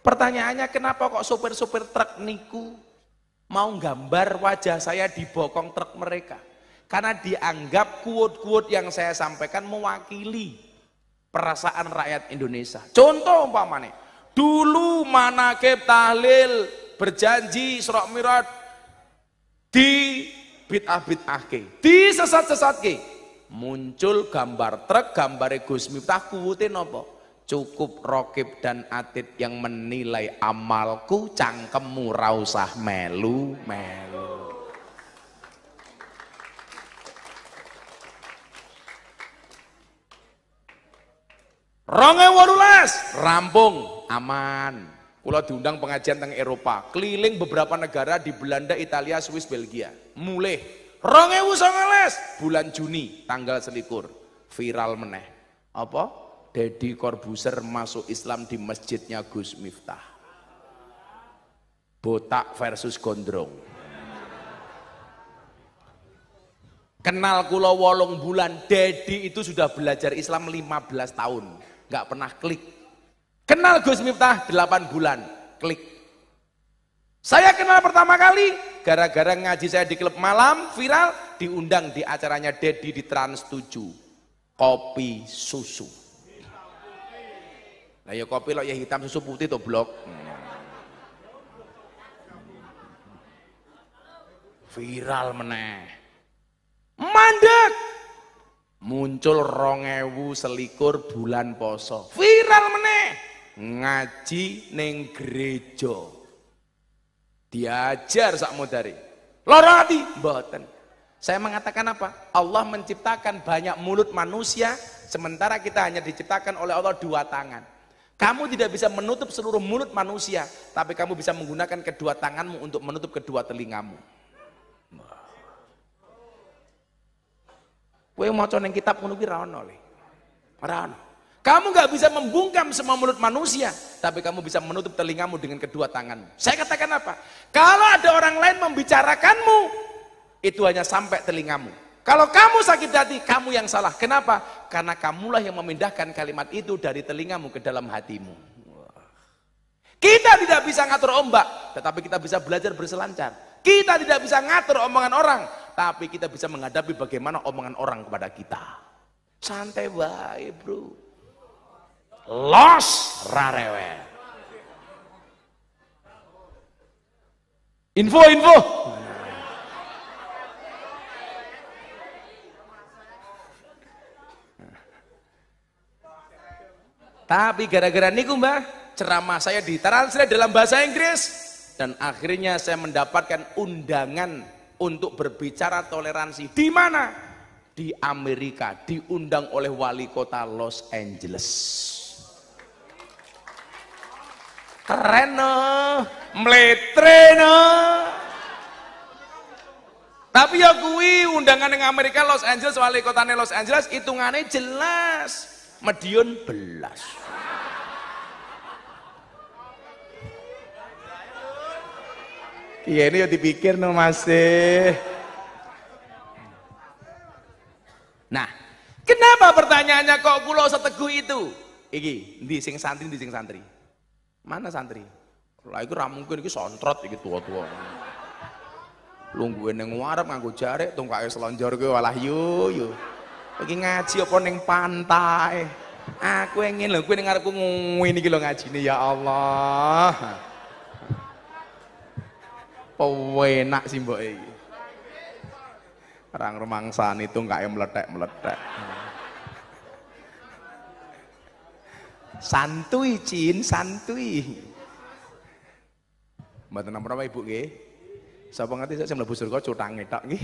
pertanyaannya kenapa kok sopir-sopir truk niku mau gambar wajah saya di bokong truk mereka. Karena dianggap quote-quote yang saya sampaikan mewakili perasaan rakyat Indonesia. Contoh umpamanya, dulu manakib tahlil berjanji surat mirat di bid'ah bid'ah ke, di sesat sesat ke. Muncul gambar truk, gambar Gus Miftah kuwutin nopo cukup rokib dan atid yang menilai amalku cangkemmu rausah melu melu Ronge walulas, rampung, aman. Kulo diundang pengajian tentang Eropa, keliling beberapa negara di Belanda, Italia, Swiss, Belgia. Mulai, ronge wusongales, bulan Juni, tanggal selikur, viral meneh. Apa? Dedi Corbuzier masuk Islam di masjidnya Gus Miftah. Botak versus gondrong. Kenal kula wolong bulan, Dedi itu sudah belajar Islam 15 tahun. Gak pernah klik. Kenal Gus Miftah 8 bulan, klik. Saya kenal pertama kali, gara-gara ngaji saya di klub malam, viral, diundang di acaranya Dedi di Trans 7. Kopi susu. Lah ya kopi lo ya hitam susu putih tuh blok. Viral meneh. Mandek. Muncul rongewu selikur bulan poso. Viral meneh. Ngaji neng gerejo Diajar sak dari. Lorati boten. Saya mengatakan apa? Allah menciptakan banyak mulut manusia, sementara kita hanya diciptakan oleh Allah dua tangan. Kamu tidak bisa menutup seluruh mulut manusia, tapi kamu bisa menggunakan kedua tanganmu untuk menutup kedua telingamu. Kue maca yang kitab menunggu kuwi ra le. Kamu nggak bisa membungkam semua mulut manusia, tapi kamu bisa menutup telingamu dengan kedua tanganmu. Saya katakan apa? Kalau ada orang lain membicarakanmu, itu hanya sampai telingamu. Kalau kamu sakit hati, kamu yang salah. Kenapa? Karena kamulah yang memindahkan kalimat itu dari telingamu ke dalam hatimu. Kita tidak bisa ngatur ombak, tetapi kita bisa belajar berselancar. Kita tidak bisa ngatur omongan orang, tapi kita bisa menghadapi bagaimana omongan orang kepada kita. Santai baik, Bro. Los rarewe. Info, info. Tapi gara-gara niku mbah, ceramah saya ditranslate dalam bahasa Inggris dan akhirnya saya mendapatkan undangan untuk berbicara toleransi di mana di Amerika diundang oleh wali kota Los Angeles keren no. tapi ya gue undangan dengan Amerika Los Angeles wali kotanya Los Angeles hitungannya jelas Madiun belas. Iya ini ya dipikir no masih. Nah, kenapa pertanyaannya kok pulau seteguh itu? Iki, di sing santri, di sing santri. Mana santri? Lah itu ra mungkin sontrot iki tua-tua. Lungguin yang warap nganggu jarik tungkai selonjor gue walah yuyu lagi ngaji apa neng pantai? Aku ingin lho aku ning ngarep ngene ini lho ini ya Allah. Pewenak sih mbak ini Orang sana itu enggak yang meletek-meletek. Santui Cin, mbak tenang nampa Ibu ini? Siapa ngerti saya mlebu surga curang ngetok ini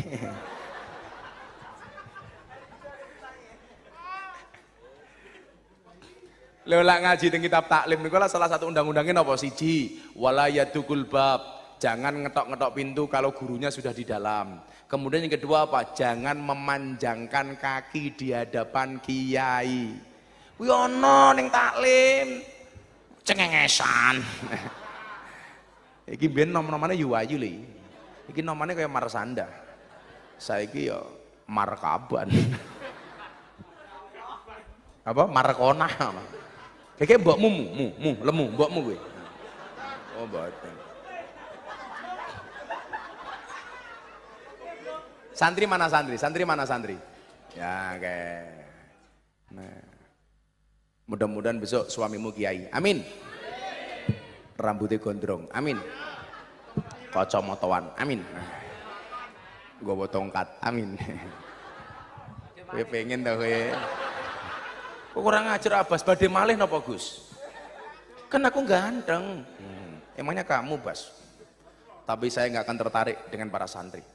Lelak ngaji dengan kitab taklim itu salah satu undang-undangnya apa siji walayadukul bab jangan ngetok-ngetok pintu kalau gurunya sudah di dalam. Kemudian yang kedua apa? Jangan memanjangkan kaki di hadapan kiai. Wiono ana ning taklim. Cengengesan. Iki ben nom-nomane yu ayu li. Iki nomane kaya Marsanda. Saiki yo ya Markaban. apa? Markona. Kayak mbok mu, mu, mu, lemu, mu gue. Oh, batin. Santri mana santri? Santri mana santri? Ya, kayak. Nah. Mudah-mudahan besok suamimu kiai. Amin. Rambutnya gondrong. Amin. Kocok Kocomotoan. Amin. Gue botongkat. Amin. Gue pengen tau ya. Kok kurang ajar Abbas, badai malih napa Gus? Kan aku ganteng. Hmm. Emangnya kamu Bas? Tapi saya nggak akan tertarik dengan para santri.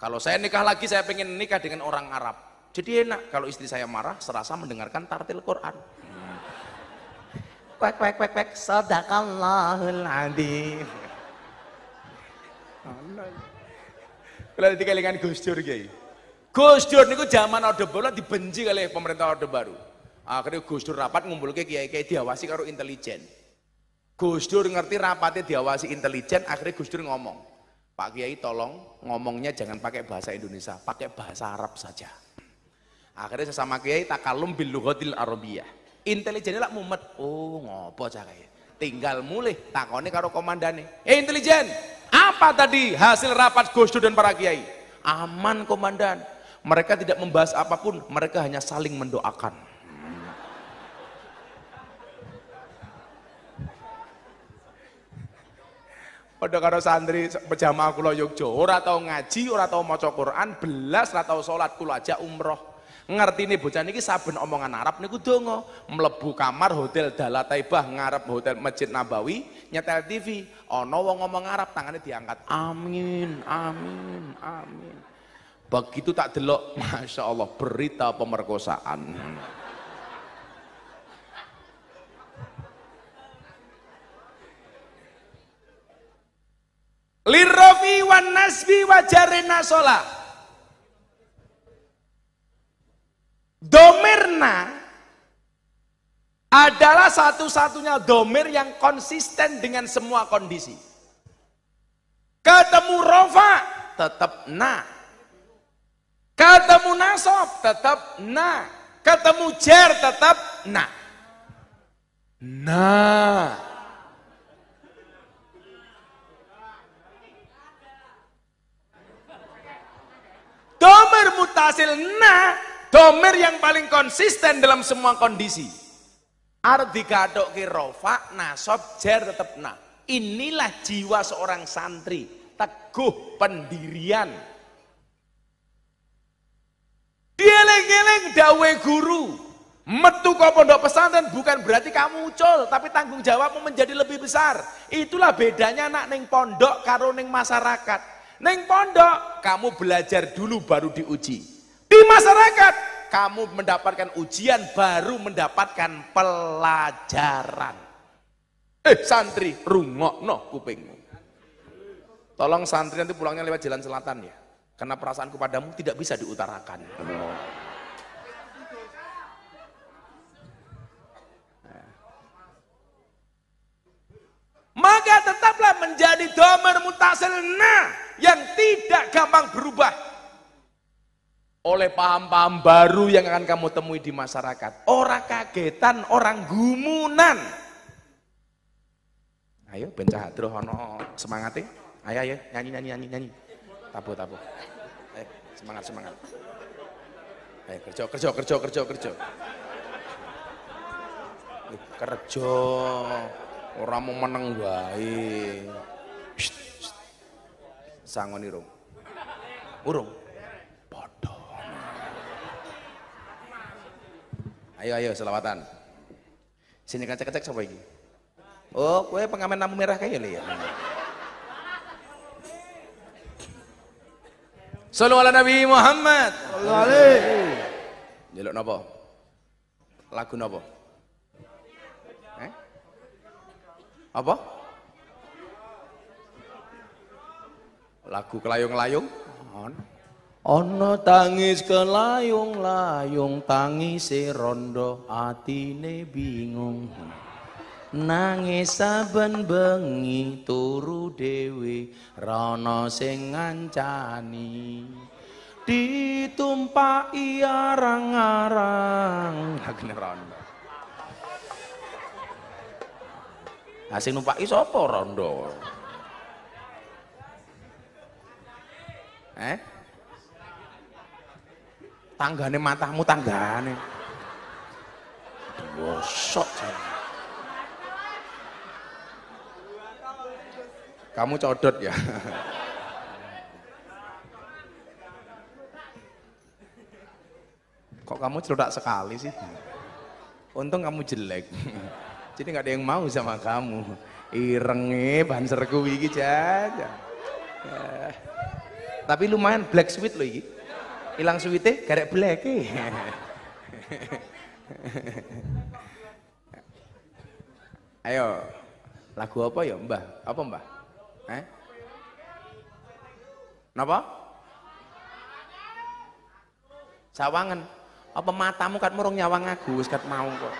Kalau saya nikah lagi, saya pengen nikah dengan orang Arab. Jadi enak kalau istri saya marah, serasa mendengarkan tartil Quran. Kwek kwek kwek kwek, sadaqallahul adzim. Kalau dikelingan Gus Dur Gus Dur ini zaman Orde Baru dibenci oleh pemerintah Orde Baru. Akhirnya Gus Dur rapat ke kiai-kiai diawasi karo intelijen. Gus Dur ngerti rapatnya diawasi intelijen, akhirnya Gus Dur ngomong. Pak Kiai tolong ngomongnya jangan pakai bahasa Indonesia, pakai bahasa Arab saja. Akhirnya sesama Kiai takalum bil lughatil Arabiyah. Intelijennya lak mumet. Oh, ngopo cah Tinggal mulih takone karo komandane. Eh intelijen, apa tadi hasil rapat Gus Dur dan para Kiai? Aman komandan. Mereka tidak membahas apapun, mereka hanya saling mendoakan. pada karo santri pejamaah kula Yogyo ora tau ngaji, ora tau maca Quran, belas ora tau salat kula aja umroh. nih bocah niki saben omongan Arab niku donga, mlebu kamar hotel Dalataibah Taibah ngarep hotel Masjid Nabawi, nyetel TV, ana wong ngomong Arab tangane diangkat. Amin, amin, amin. Begitu tak delok, Masya Allah berita pemerkosaan. Lirrofi wan nasbi wajarena nasola Domirna adalah satu-satunya domir yang konsisten dengan semua kondisi. Ketemu rofa, tetap na. Ketemu nasob, tetap na. Ketemu jer, tetap na. Nah. Domer mutasil nah domer yang paling konsisten dalam semua kondisi. Arti gadok rofa nasob jer tetap nah. Inilah jiwa seorang santri, teguh pendirian. Dieling-eling dawe guru, Metu kau pondok pesantren bukan berarti kamu ucul, tapi tanggung jawabmu menjadi lebih besar. Itulah bedanya nak neng pondok karo neng masyarakat. Neng pondok, kamu belajar dulu baru diuji. Di masyarakat, kamu mendapatkan ujian baru mendapatkan pelajaran. Eh santri, rungok no kupingmu. Tolong santri nanti pulangnya lewat jalan selatan ya. Karena perasaanku padamu tidak bisa diutarakan. Maka tetaplah menjadi domer mutasil nah yang tidak gampang berubah oleh paham-paham baru yang akan kamu temui di masyarakat. Orang kagetan, orang gumunan. Ayo bencah hadroh ono semangatnya. Ayo ayo nyanyi nyanyi nyanyi nyanyi. Tabu tabu. Ayo, eh, semangat semangat. Ayo eh, kerja kerja kerja kerja kerja. Eh, kerja. Orang mau menang baik sangoni rung. Urung. bodoh Ayo ayo selawatan. Sini kan cek-cek sampai iki? Oh, kue pengamen lampu merah kayak lho ya. Salam ala Nabi Muhammad. Sallallahu alaihi. Jelok Lagu nopo. Eh? Apa? Lagu kelayung-layung? Ono tangis kelayung-layung tangis rondo atine bingung. Nangis saben bengi turu dewi rono sing ngancani. Ditumpai arang-arang. Lagune rondo. Asing numpak numpaki rondo? Eh? Tanggane matamu tanggane. bosok Kamu codot ya. Kok kamu cerdak sekali sih? Untung kamu jelek. Jadi nggak ada yang mau sama kamu. Irenge banserku iki jajan. Yeah tapi lumayan black sweet loh ini hilang sweetnya garek black e. ayo lagu apa ya mbah apa mbah eh napa sawangan apa matamu kat murung nyawang aku kat mau kok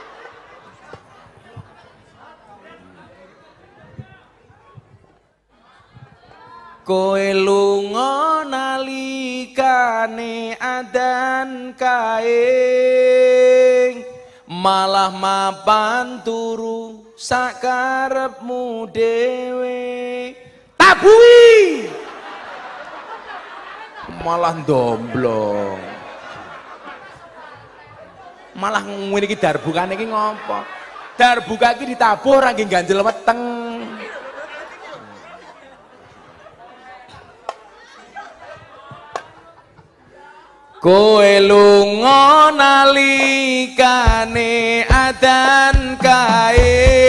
Koe lunga nalikane adan kae malah mapan turu sakarepmu dhewe tabui malah domblong malah ngene iki darbukane iki ngopo darbuka iki ditabuh ora nggih ganjel weteng Kowe lunga nalikane adan kae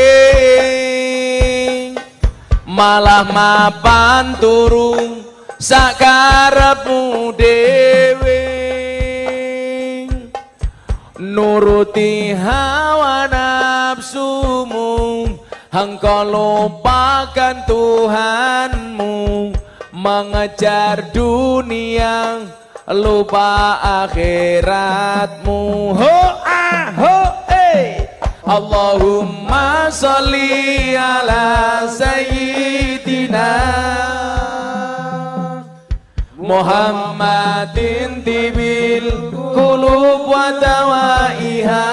Malah mapan turu sakarepmu dhewe Nuruti hawa nafsumu Engkau lupakan Tuhanmu Mengejar dunia lupa akhiratmu ho aho ah, eh Allahumma sholli ala sayyidina Muhammadin tibil qulub wa dawaiha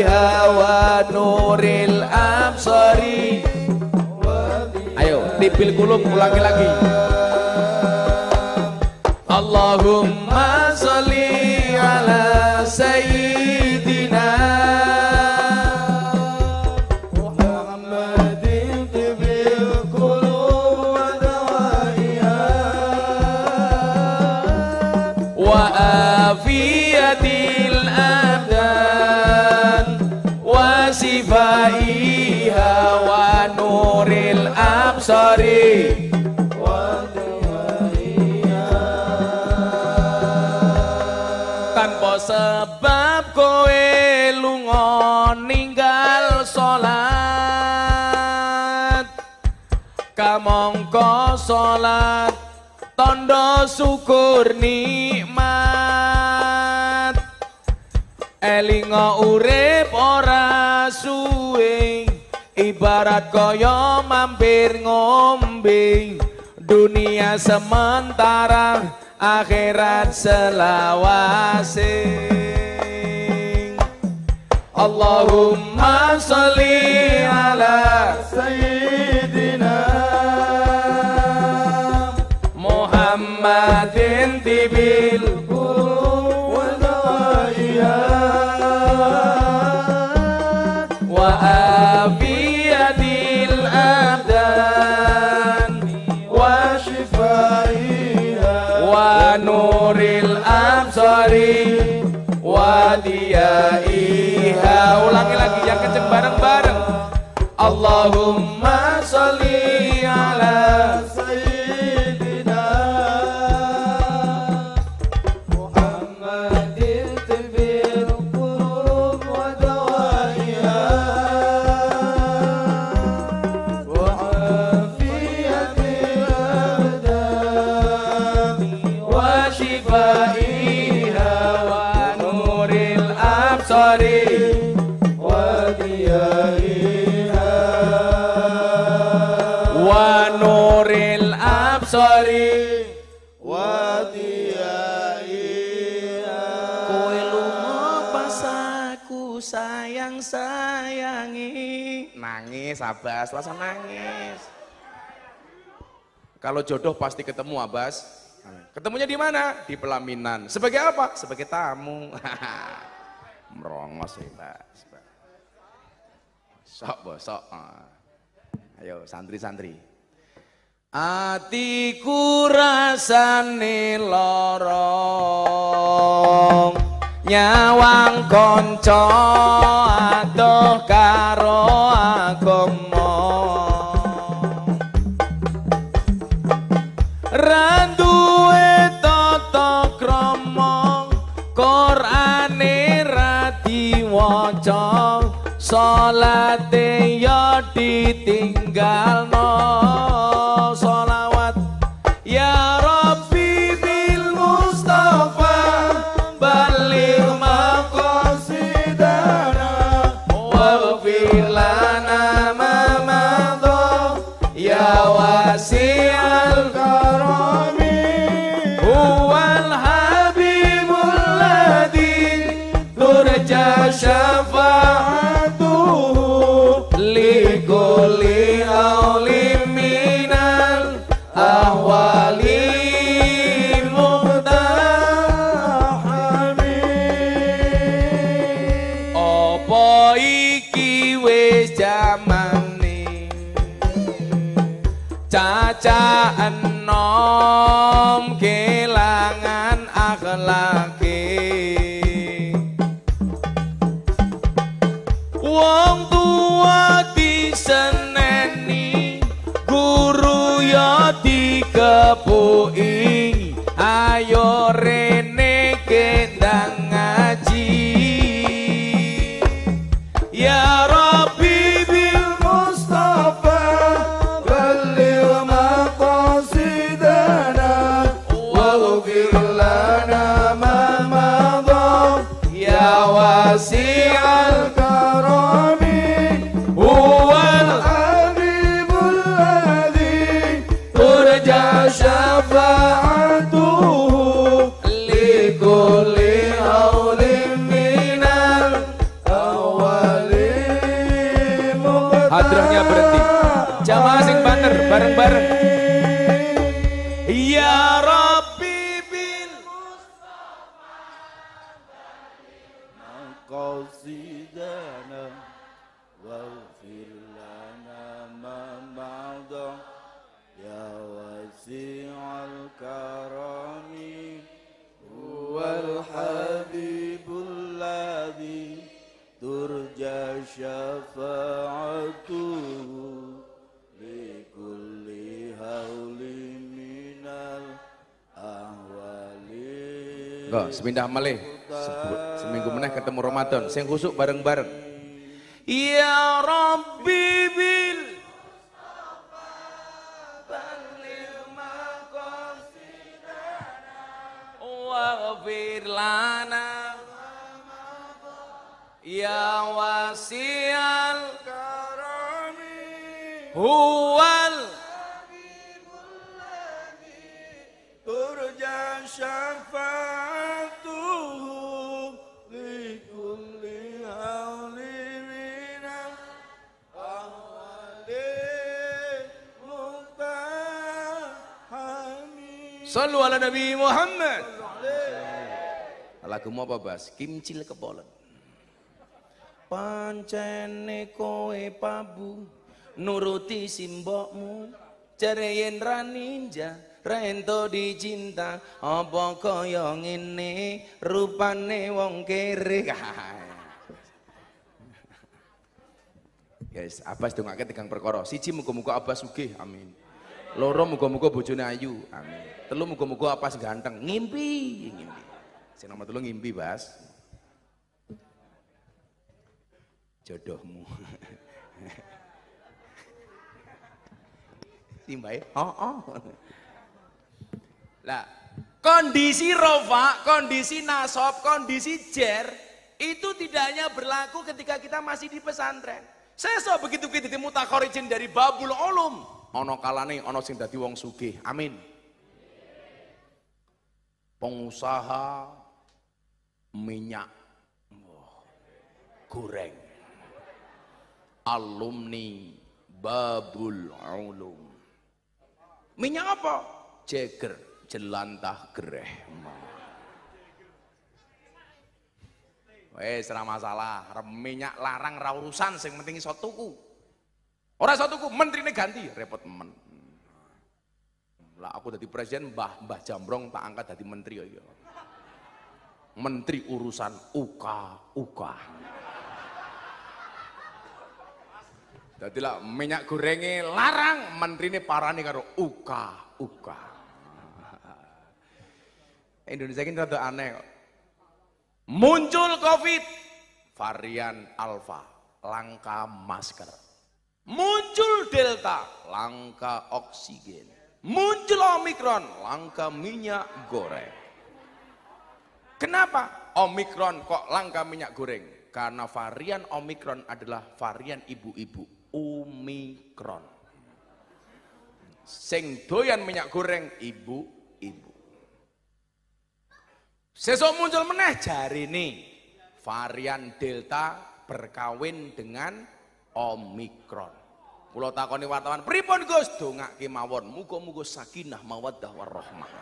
biha wa nuril absari ayo tibil kulub ulangi lagi Allahumma sari tanpa sebab kowe lunga ninggal salat kamangka salat Tanda syukur nikmat elinga urip ora suci ibarat koyo mampir ngombe dunia sementara akhirat selawase Allahumma sholli ala sayyidina Muhammad mari wadiyaiha ulangi lagi yang kenceng bareng-bareng Allahumma sholli nangis Abbas, nangis. Kalau jodoh pasti ketemu Abbas. Ketemunya di mana? Di pelaminan. Sebagai apa? Sebagai tamu. Merongos eh, kita. Sok bosok. Ah. Ayo santri-santri. Atiku rasane lorong nyawang konco atau karo salate yo ditinggal pindah malih. Seminggu meneh ketemu Ramadan, sing kusuk bareng-bareng. Ya Rabbi bil Waghfir lana Ya wasial karami Huwal lagi Turja syafaat Sallu ala Nabi Muhammad. Lagu mau apa bas? Kimcil kepolen. Pancene koe pabu nuruti simbokmu cereyen ra ninja rento dicinta apa kaya ngene rupane wong kere guys Abbas dongake tegang perkara siji muga-muga Abbas sugih amin loro muga-muga bojone ayu amin telu muga-muga apa ganteng ngimpi ngimpi sing nomor telu ngimpi Bas jodohmu timbae oh oh lah kondisi rofa kondisi nasob kondisi jer itu tidak hanya berlaku ketika kita masih di pesantren saya so begitu kita mutakhorijin dari babul olum ono kalane ono sing dadi wong sugih. Amin. Pengusaha minyak oh, goreng. Alumni Babul Ulum. Minyak apa? Jeger, jelantah gereh. Wes ora masalah, minyak larang ra urusan sing penting iso tuku. Orang satu ku menteri ini ganti, repot men. Lah aku jadi presiden Mbah Mbah Jambrong tak angkat jadi menteri ya. Iya. Menteri urusan uka uka. Jadi lah minyak gorengnya larang, menteri ini parah nih karo uka uka. Indonesia ini rada aneh Muncul COVID varian alfa, langka masker. Muncul delta, langka oksigen. Muncul omikron, langka minyak goreng. Kenapa omikron kok langka minyak goreng? Karena varian omikron adalah varian ibu-ibu. Omikron. Sing doyan minyak goreng ibu-ibu. Sesok muncul meneh jari ini varian delta berkawin dengan omikron. Kula takoni wartawan, "Pripun Gus dongake mawon? Muga-muga sakinah mawaddah warahmah."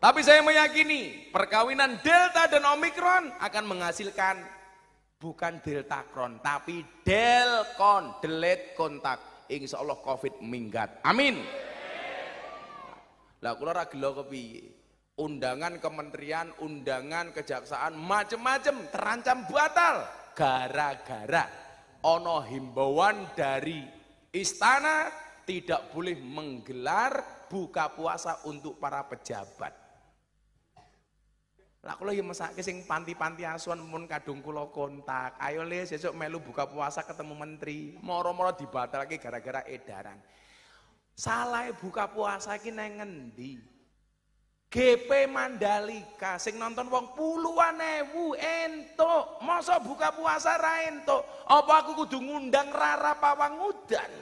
Tapi saya meyakini perkawinan delta dan omikron akan menghasilkan bukan delta kron tapi Delcon, delete kontak insya Allah covid minggat amin lah kula ora gelo kepiye undangan kementerian undangan kejaksaan macam-macam terancam batal gara-gara ono himbauan dari istana tidak boleh menggelar buka puasa untuk para pejabat. Lah kula ya mesake sing panti-panti asuhan mun kadung kula kontak. Ayo le sesuk melu buka puasa ketemu menteri, moro-moro dibatalke gara-gara edaran. Salah buka puasa iki nang ngendi? GP Mandalika sing nonton wong puluhan ewu entuk masa buka puasa ra entuk apa aku kudu ngundang Rara udan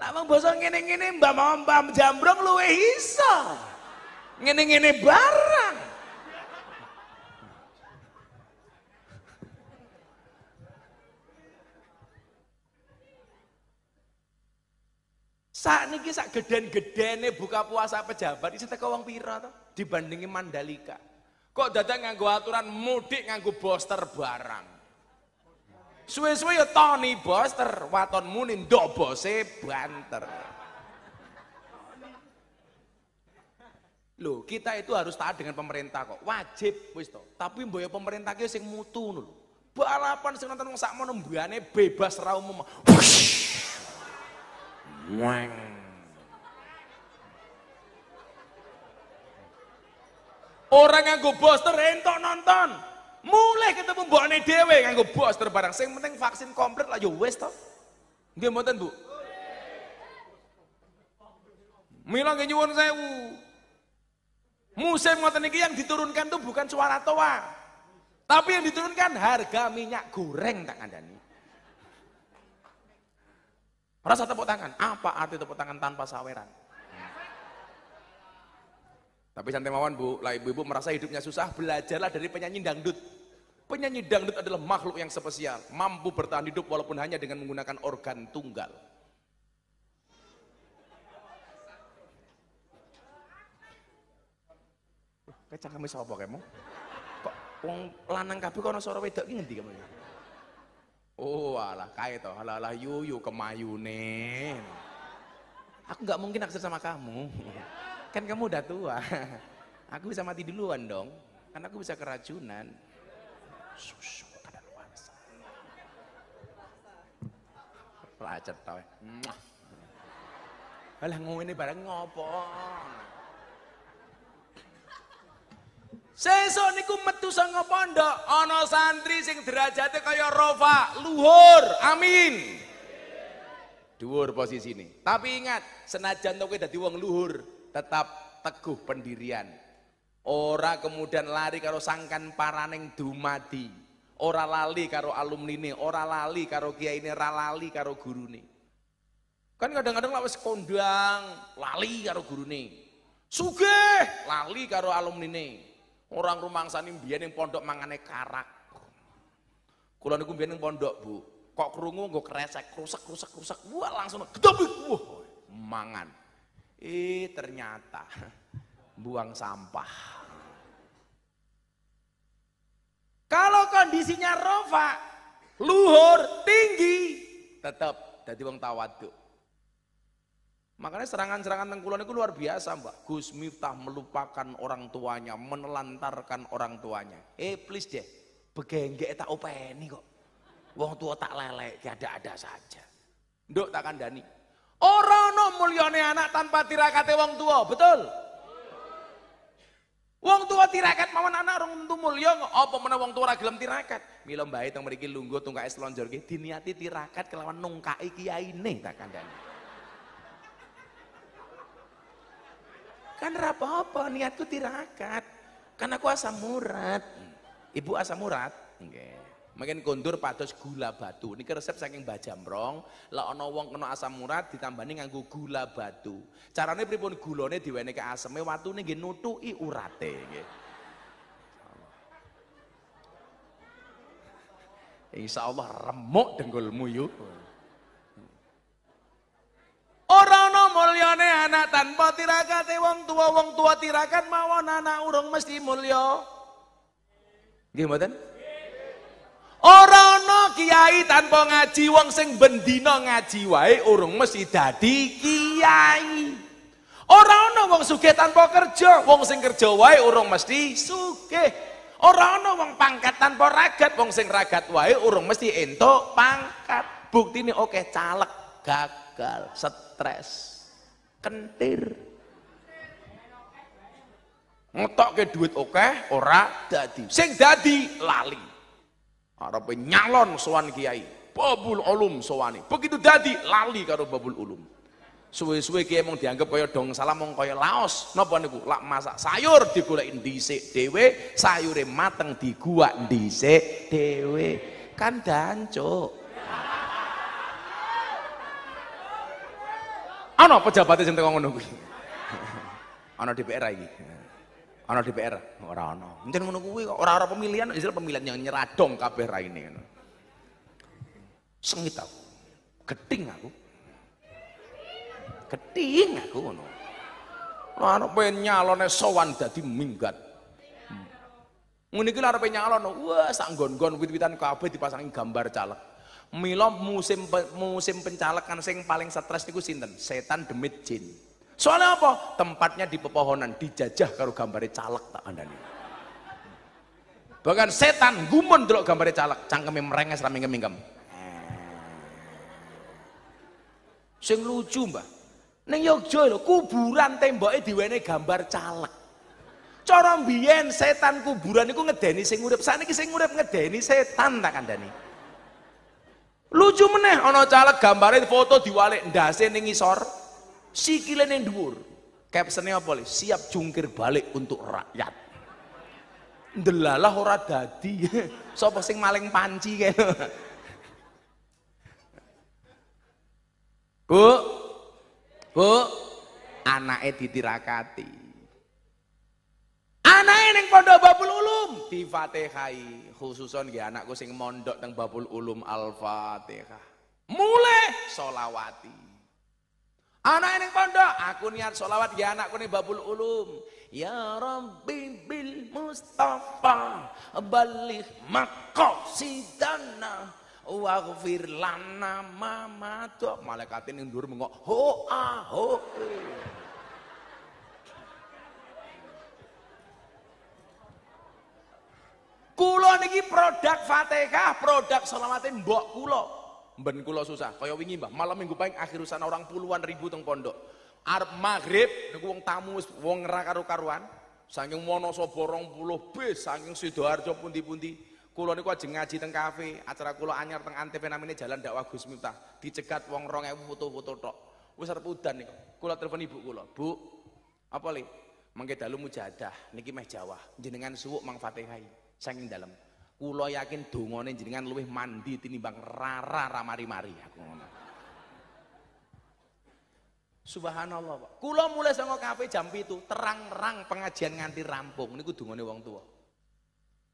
Tak mau bosong ngene-ngene mbak mbak jambrong luwe iso. Ngene-ngene bare. Saat niki sak geden geden buka puasa pejabat iki teko wong pira to dibandingi Mandalika. Kok datang nganggo aturan mudik nganggo boster barang. Suwe-suwe ya Tony Boster, waton munin ndok bose banter. Loh, kita itu harus taat dengan pemerintah kok. Wajib wis to. Tapi mboyo ya pemerintah ki sing mutu lho. Balapan sing nonton wong sakmono mbane bebas ra umum. Weng. Orang yang gue booster entok nonton. Mulai ketemu Dewe yang gue booster barang. Sing penting vaksin komplit lah yo wis Dia mau mboten, Bu? gini nggih saya u. Musim mau iki yang diturunkan tuh bukan suara toa. Tapi yang diturunkan harga minyak goreng tak ada nih. Merasa tepuk tangan. Apa arti tepuk tangan tanpa saweran? Hmm. Tapi santai mawan bu, lah ibu-ibu merasa hidupnya susah, belajarlah dari penyanyi dangdut. Penyanyi dangdut adalah makhluk yang spesial, mampu bertahan hidup walaupun hanya dengan menggunakan organ tunggal. Kecang kami kamu? Kok lanang kabeh kok ana wedok ini ngerti kamu? Oh alah kaya toh, alah alah yu yu Aku nggak mungkin naksir sama kamu. Kan kamu udah tua. Aku bisa mati duluan dong. Karena aku bisa keracunan. Susu kadar luar Lacet tau. Alah ini barang ngopo. Seso niku metu sanga pondok ana santri sing derajate kaya rova luhur. Amin. Dhuwur posisine. Tapi ingat, senajan to kowe dadi wong luhur, tetap teguh pendirian. Ora kemudian lari karo sangkan paraning dumadi. Ora lali karo alumni ini, ora lali karo kiyaine, ora lali karo gurune. Kan kadang-kadang lawas kondang, lali karo gurune. Sugih, lali karo alumni ini. Orang rumangsani mbiyen ning pondok mangane karak. Kula niku mbiyen pondok, Bu. Kok krungu Gue kresek, rusak rusak rusak. Wah, langsung ketemu Wah, mangan. Eh, ternyata buang sampah. Kalau kondisinya rofa, luhur, tinggi, tetap jadi wong tawaduk. Makanya serangan-serangan tengkulon itu luar biasa mbak. Gus Miftah melupakan orang tuanya, menelantarkan orang tuanya. Eh please deh, begenggek tak openi kok. Wong tua tak lele, ada-ada saja. Dok takkan Dani. Orono no mulyone anak tanpa tirakate wong tua, betul? Wong tua tirakat mawon anak orang tentu mulya apa mana wong tua ragilam tirakat. Mila mbae teng mriki lungguh tungkai selonjor nggih diniati tirakat kelawan nungkai kiyaine takkan Dani. Kan rapopo niatku tirakat. Karena aku asam urat. Ibu asam urat. Okay. makin kondur pados gula batu. Ini ke resep saking Mbak Jamrong. Lah ono wong kena asam urat ditambani nganggu gula batu. caranya pripun diwene ke asamnya watu ini nutui urate nggih. Insyaallah remuk dengkulmu yuk. mulyane anak tanpa tirakate wong tua wong tua tirakat mawon anak urung mesti mulya. Gimana? mboten? kiai tanpa ngaji wong sing bendina ngaji wae urung mesti dadi kiai. Ora ana wong sugih tanpa kerja, wong sing kerja wae urung mesti sugih. Ora ana wong pangkat tanpa ragat, wong sing ragat wae urung mesti entuk pangkat. Bukti ini oke okay, caleg, gagal, stres kentir. ke duit okay, ora dadi. Sing dadi lali. Arep nyalon sowan kiai. Babul ulum sowani. Begitu dadi lali karo babul ulum. Suwe-suwe kiai mong dianggap kaya dong salam mong kaya laos. Napa niku? Lak masak sayur digoleki dhisik dhewe, sayure mateng gua dhisik dhewe. Kan dancuk. Ano pejabatnya sing teko ngono kuwi. Ana DPR lagi? Ano DPR ora ana. Encen ngono kuwi kok ora ora pemilihan, ya istilah pemilihan yang nyeradong kabeh raine ngono. Sengit aku. Geting aku. Geting aku ngono. Ora ana pengen nyalone sowan dadi minggat. Hmm. Ngene iki arep nyalon, wah sak gon wit-witan kabeh dipasangi gambar caleg. Milo musim musim pencalekan sing paling stres niku sinten? Setan demit jin. Soalnya apa? Tempatnya di pepohonan, dijajah karo gambare calek tak kandani. Bahkan setan gumun delok gambare calek, cangkeme merenges rame ngemingkem. Sing lucu, Mbah. Ning Yogya lho, kuburan temboke diwene gambar calek. Cara mbiyen setan kuburan niku ngedeni sing urip, saniki sing urip ngedeni setan tak kandani. Lucu meneh ono caleg gambare foto diwalik ndase ning ngisor, sikile ning dhuwur. Captionnya apa li? Siap jungkir balik untuk rakyat. delalah ora dadi. Sapa sing maling panci kene. Bu. Bu. Anake ditirakati. Anake ning Pondok Babul Ulum difatihai khususon ya anakku sing mondok teng Babul Ulum Al-Fatihah. Mulai solawati. Anak ini pondok, aku niat solawat ya anakku nih babul ulum. Ya Rabbi bil Mustafa balik sidana waghfir lana mama tuh malaikat ini ndur mengok hoa ah, hoa. niki produk Fatihah, produk selamatin mbok kula. Ben kula susah, kaya wingi Mbah, malam minggu paling akhir usana orang puluhan ribu teng pondok. Arab maghrib niku wong tamu wong ra karuan Saking Wonosobo puluh bis, saking Sidoarjo pundi-pundi. Kulo niku aja ngaji teng kafe, acara kulo anyar teng Antep namine Jalan Dakwah Gus Miftah. Dicegat wong 2000 foto-foto tok. Wis arep udan niku. Kulo telepon ibu kulo, "Bu, apa li? Mengke dalu mujadah niki meh Jawa. Jenengan suwuk Mang Fatihai saking dalam Kulo yakin dongone jenengan luwih mandi tinimbang rara ramari-mari aku ngono. Subhanallah, Pak. Kula mulai sama kafe jam itu terang-terang pengajian nganti rampung niku dongane wong tua.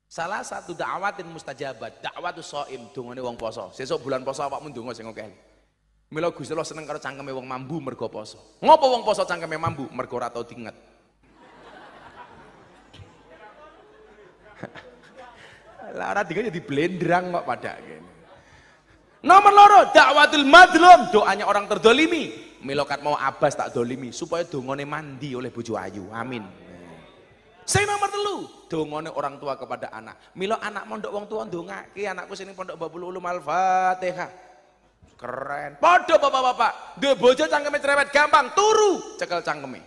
Salah satu dakwatin mustajabat, dakwatus shaim dongane wong poso. Sesuk bulan poso Pak Mun ndonga sing akeh. Mila Gusti Allah seneng karo cangkeme wong mambu mergo poso. Ngopo wong poso cangkeme mambu? Mergo ora tau diinget. Lah ora tiga ya jadi blendrang kok pada gini. Nomor loro dakwatul madlum, doanya orang terdolimi. Milokat mau abas tak dolimi supaya dongone mandi oleh bojo ayu. Amin. Saya nomor telu, dongone orang tua kepada anak. Milo anak mondok wong tua dongake anakku sini pondok Babul Ulum Al-Fatihah. Keren. Podo bapak-bapak, dua bojo cangkeme cerewet gampang, turu cekel cangkeme.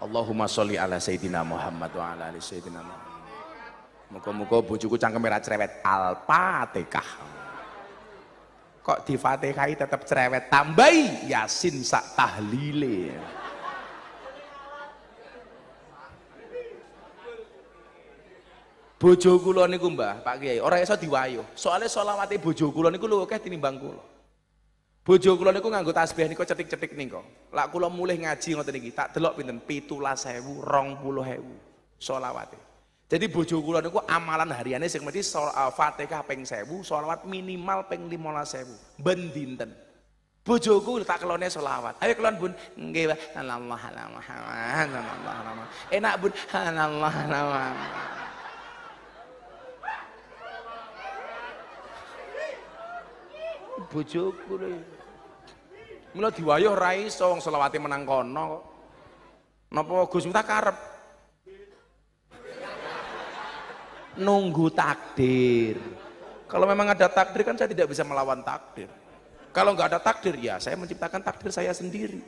Allahumma sholli ala sayyidina Muhammad wa ala ali sayyidina Muhammad. Muka-muka bujuku cangkem merah cerewet. Al-Fatihah. Kok di Fatihah tetap cerewet, tambahi Yasin sak tahlile. Bojo kula niku Mbah, Pak Kiai, ora iso diwayuh. Soale selawate bojo kula niku luwih akeh tinimbang kula. Bojo kula niku nganggo tasbih niku cetik-cetik niku. Lak kula mulih ngaji ngoten iki, tak delok pinten 17.000, 20.000 selawate. Jadi bojo kula niku amalan hariane sing mesti eh, Fatihah ping 1000, selawat minimal ping 15000 ben dinten. Bojoku tak kelone selawat. Ayo kelon Bun. Nggih, Pak. Allahu Muhammad. Allah Muhammad. Enak Bun. Allahu ala Muhammad. Bojoku lho. Mula diwayuh ra iso wong selawate menang kono kok. Napa Gus tak karep? nunggu takdir. Kalau memang ada takdir kan saya tidak bisa melawan takdir. Kalau nggak ada takdir ya saya menciptakan takdir saya sendiri.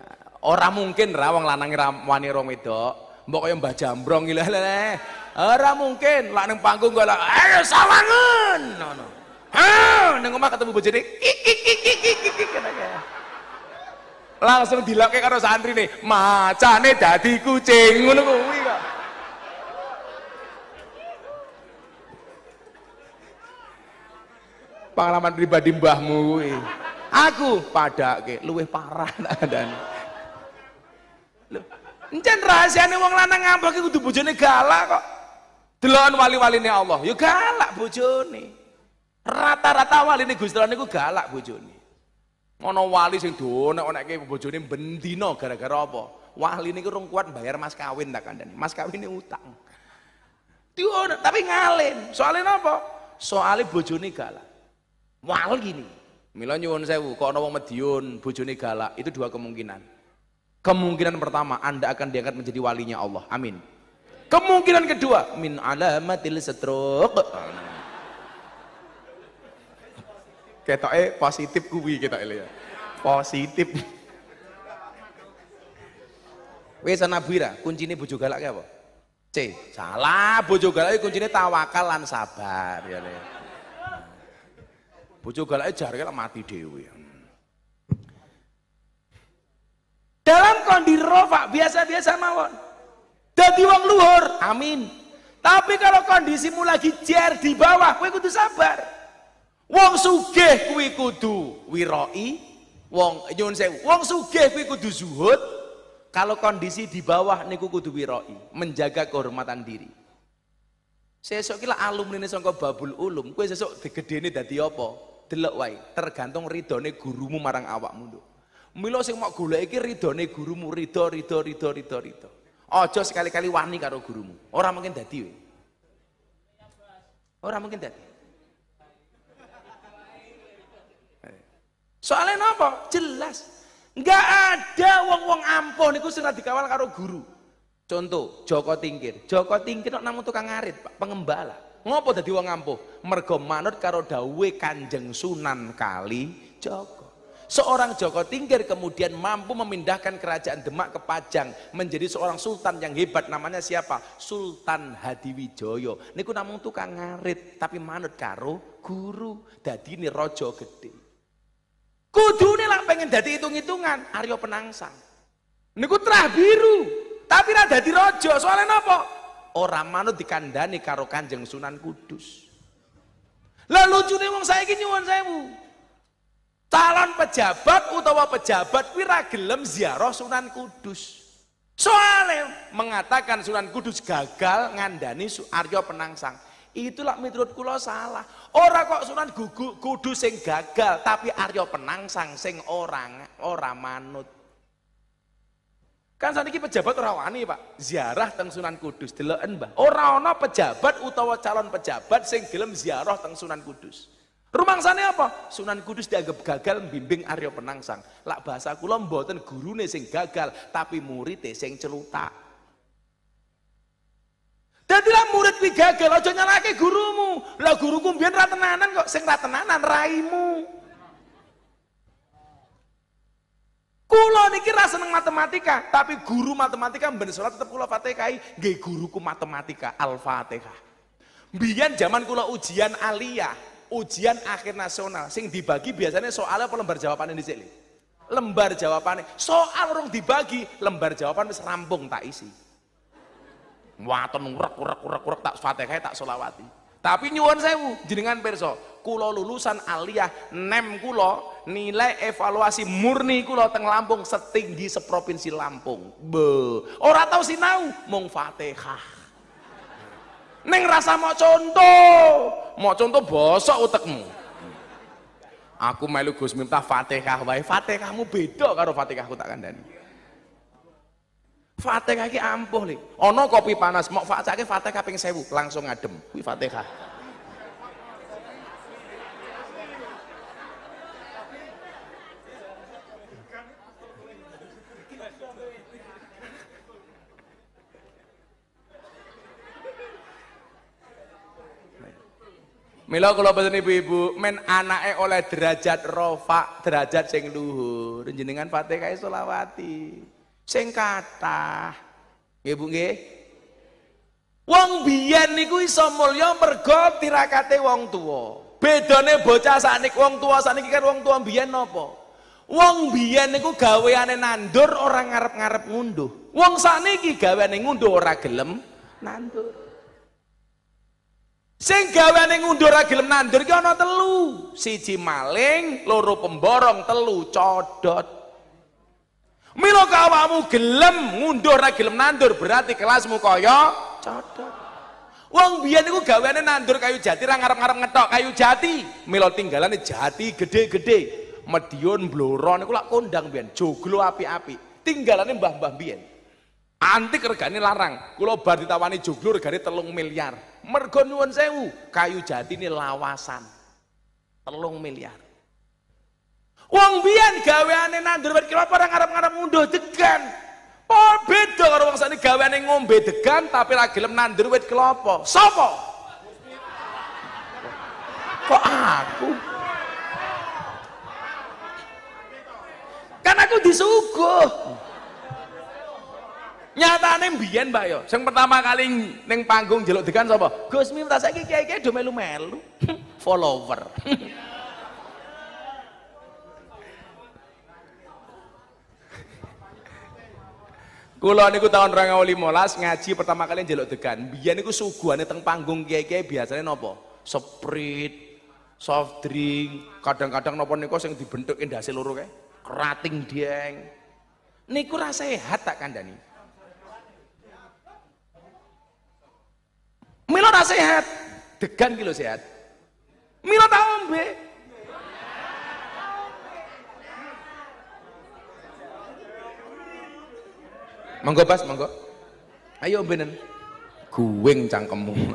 Nah, orang mungkin rawang lanang wani rong wedok, mbok kaya Mbah Jambrong gila lele. Ora mungkin lak ning panggung gak lak ayo sawangun. No, no. Ha, ning omah ketemu bojone langsung dilakukan karo santri nih macane dadi kucing ngono kuwi pengalaman pribadi mbahmu kuwi. Aku padake luwih parah dan. andane. Lho, encen rahasiane wong lanang ngambek kudu bojone galak kok. Delon wali-waline Allah, ya galak bojone. Rata-rata waline Gusti Allah niku galak bojone. Ana wali sing dionek-onekke bojone bendina gara-gara apa? Wali niku rung kuat bayar mas kawin tak kandhane. Mas kawin ini utang. Tuh, tapi ngalin. Soalnya apa? Soalnya bojone galak. Wal gini. Mila nyuwun sewu, kok ana wong Madiun, galak, itu dua kemungkinan. Kemungkinan pertama, Anda akan diangkat menjadi walinya Allah. Amin. Kemungkinan kedua, min alamatil setruk. eh positif kuwi kita ya. Positif. Wis ana buira, kuncine bojo galak apa? C. Salah, bojo galak kuncine tawakal lan sabar ya bojo galake lah mati dhewe dalam kondisi rofa biasa-biasa mawon dadi wong luhur amin tapi kalau kondisimu lagi jer di bawah kowe kudu sabar wong sugih kuwi kudu wiroi wong nyun sewu wong sugih kuwi kudu zuhud kalau kondisi di bawah niku kudu wiroi menjaga kehormatan diri Sesok kila alumni sangka babul ulum Kue sesuk digedene dadi apa delok wae, tergantung ridone gurumu marang awakmu, Nduk. Mila sing mau golek iki ridone gurumu, rido rido rido rido rido Aja sekali-kali wani karo gurumu. Ora mungkin dadi we. Ora mungkin dadi. Soalnya napa? Jelas. Enggak ada wong-wong ampuh niku sing dikawal karo guru. Contoh Joko Tingkir. Joko Tingkir kok namung tukang ngarit, Pak, pengembala. Ngopo dadi wong ampuh? Mergo manut karo dawe Kanjeng Sunan Kali Joko. Seorang Joko Tingkir kemudian mampu memindahkan kerajaan Demak ke Pajang menjadi seorang sultan yang hebat namanya siapa? Sultan Hadiwijoyo. Niku namun tukang ngarit tapi manut karo guru. Dadi ini rojo gede. ini lah pengen dadi hitung-hitungan Aryo Penangsang. Niku terah biru tapi ra di rojo soalnya nopo Orang manut dikandani karo Kanjeng Sunan Kudus. lalu lucune wong wong saya bu. Calon pejabat utawa pejabat wira gelem ziarah Sunan Kudus. Soalnya mengatakan Sunan Kudus gagal ngandani Aryo Penangsang. Itulah menurut kula salah. Ora kok Sunan Kudus yang gagal, tapi Aryo Penangsang sing orang orang manut. Kan saat ini pejabat ora wani, Pak. Ziarah teng Sunan Kudus deleken, Mbah. orang ana pejabat utawa calon pejabat sing gelem ziarah teng Sunan Kudus. sana apa? Sunan Kudus dianggap gagal membimbing aryo Penangsang. Lak bahasa kula mboten gurune sing gagal, tapi murid sing celuta. Jadi lah murid gagal, aja nyalake gurumu. Lah guruku mbiyen ra tenanan kok, sing ra tenanan raimu. Kulo niki ra seneng matematika, tapi guru matematika ben salat tetep kulo Fatihai, nggih guruku matematika Al-Fatihah. Biyen zaman kulo ujian aliyah, ujian akhir nasional sing dibagi biasanya soalnya apa lembar jawabane dhisik Lembar jawabane, soal rung dibagi, lembar jawaban wis rampung tak isi. Waton urek urek urek urek tak fatihah tak solawati. Tapi nyuwun sewu, jenengan perso. Kulo lulusan aliyah nem kulo nilai evaluasi murni kulo teng Lampung setinggi seprovinsi Lampung. Be, ora tau sinau mung Fatihah. Neng rasa mau contoh, mau contoh bosok utekmu. Aku melu Gus Miftah Fatihah wae, Fatihahmu beda karo Fatihahku tak kandani. Fatihah iki ampuh li. ono kopi panas, mok fatihah Fatihah ping sewu, langsung adem. Kuwi Fatihah. Mila kalau bener ibu-ibu, men anaknya oleh derajat rofa, derajat sing luhur. Jenengan Fatihah solawati sing kathah. Nggih Bu nggih. Wong biyen niku iso mulya mergo tirakate wong tuwa. Bedane bocah sanik wong tuwa sakniki kan wong tuwa biyen napa? Wong biyen niku gaweane nandur ora ngarep-ngarep ngunduh. Wong saniki gaweane ngunduh ora gelem nandur. Sing gaweane ngunduh ora gelem nandur iki ana telu. Siji maling, loro pemborong, telu codot. Milo kawamu gelem ngundur lagi gelem nandur berarti kelasmu kaya codot. Wong biyen iku gaweane nandur kayu jati ra ngarep-ngarep ngetok kayu jati. Mila tinggalane jati gede-gede. Medion bloron iku lak kondang biyen joglo api-api. Tinggalane mbah-mbah biyen. Antik regane larang. Kula bar ditawani joglo regane telung miliar. Mergo sewu, kayu jati ini lawasan. Telung miliar. Wong biyen gaweane nandur wit kelapa orang ngarep-ngarep munduh degan. Oh, beda karo wong sakniki gaweane ngombe degan tapi ra gelem nandur wit kelapa. Sopo? Kok aku? Kan aku disuguh. Nyatane mbiyen, Mbak yo. Sing pertama kali ning panggung jeluk degan sapa? Gusmi, Miftah saiki kiai-kiai do melu-melu. Follower. Kula niku tahun molas ngaji pertama kali njaluk degan. biar niku suguhane teng panggung kiai-kiai biasanya nopo? Sprite, soft drink, kadang-kadang nopo niku sing dibentuk ndase loro kae. Kerating dieng. Niku rasa sehat tak kandani. Milo rasa sehat, degan kilo sehat. Milo tahu ombe. monggo pas, monggo ayo benen guwing cangkemmu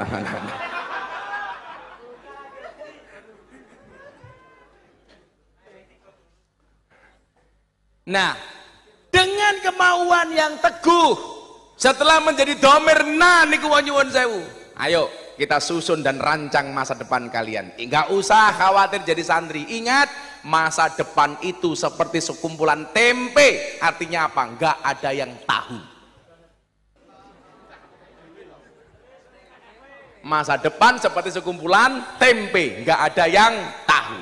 nah dengan kemauan yang teguh setelah menjadi domir nah niku wanyuwun sewu ayo kita susun dan rancang masa depan kalian Enggak usah khawatir jadi santri ingat masa depan itu seperti sekumpulan tempe artinya apa? enggak ada yang tahu masa depan seperti sekumpulan tempe enggak ada yang tahu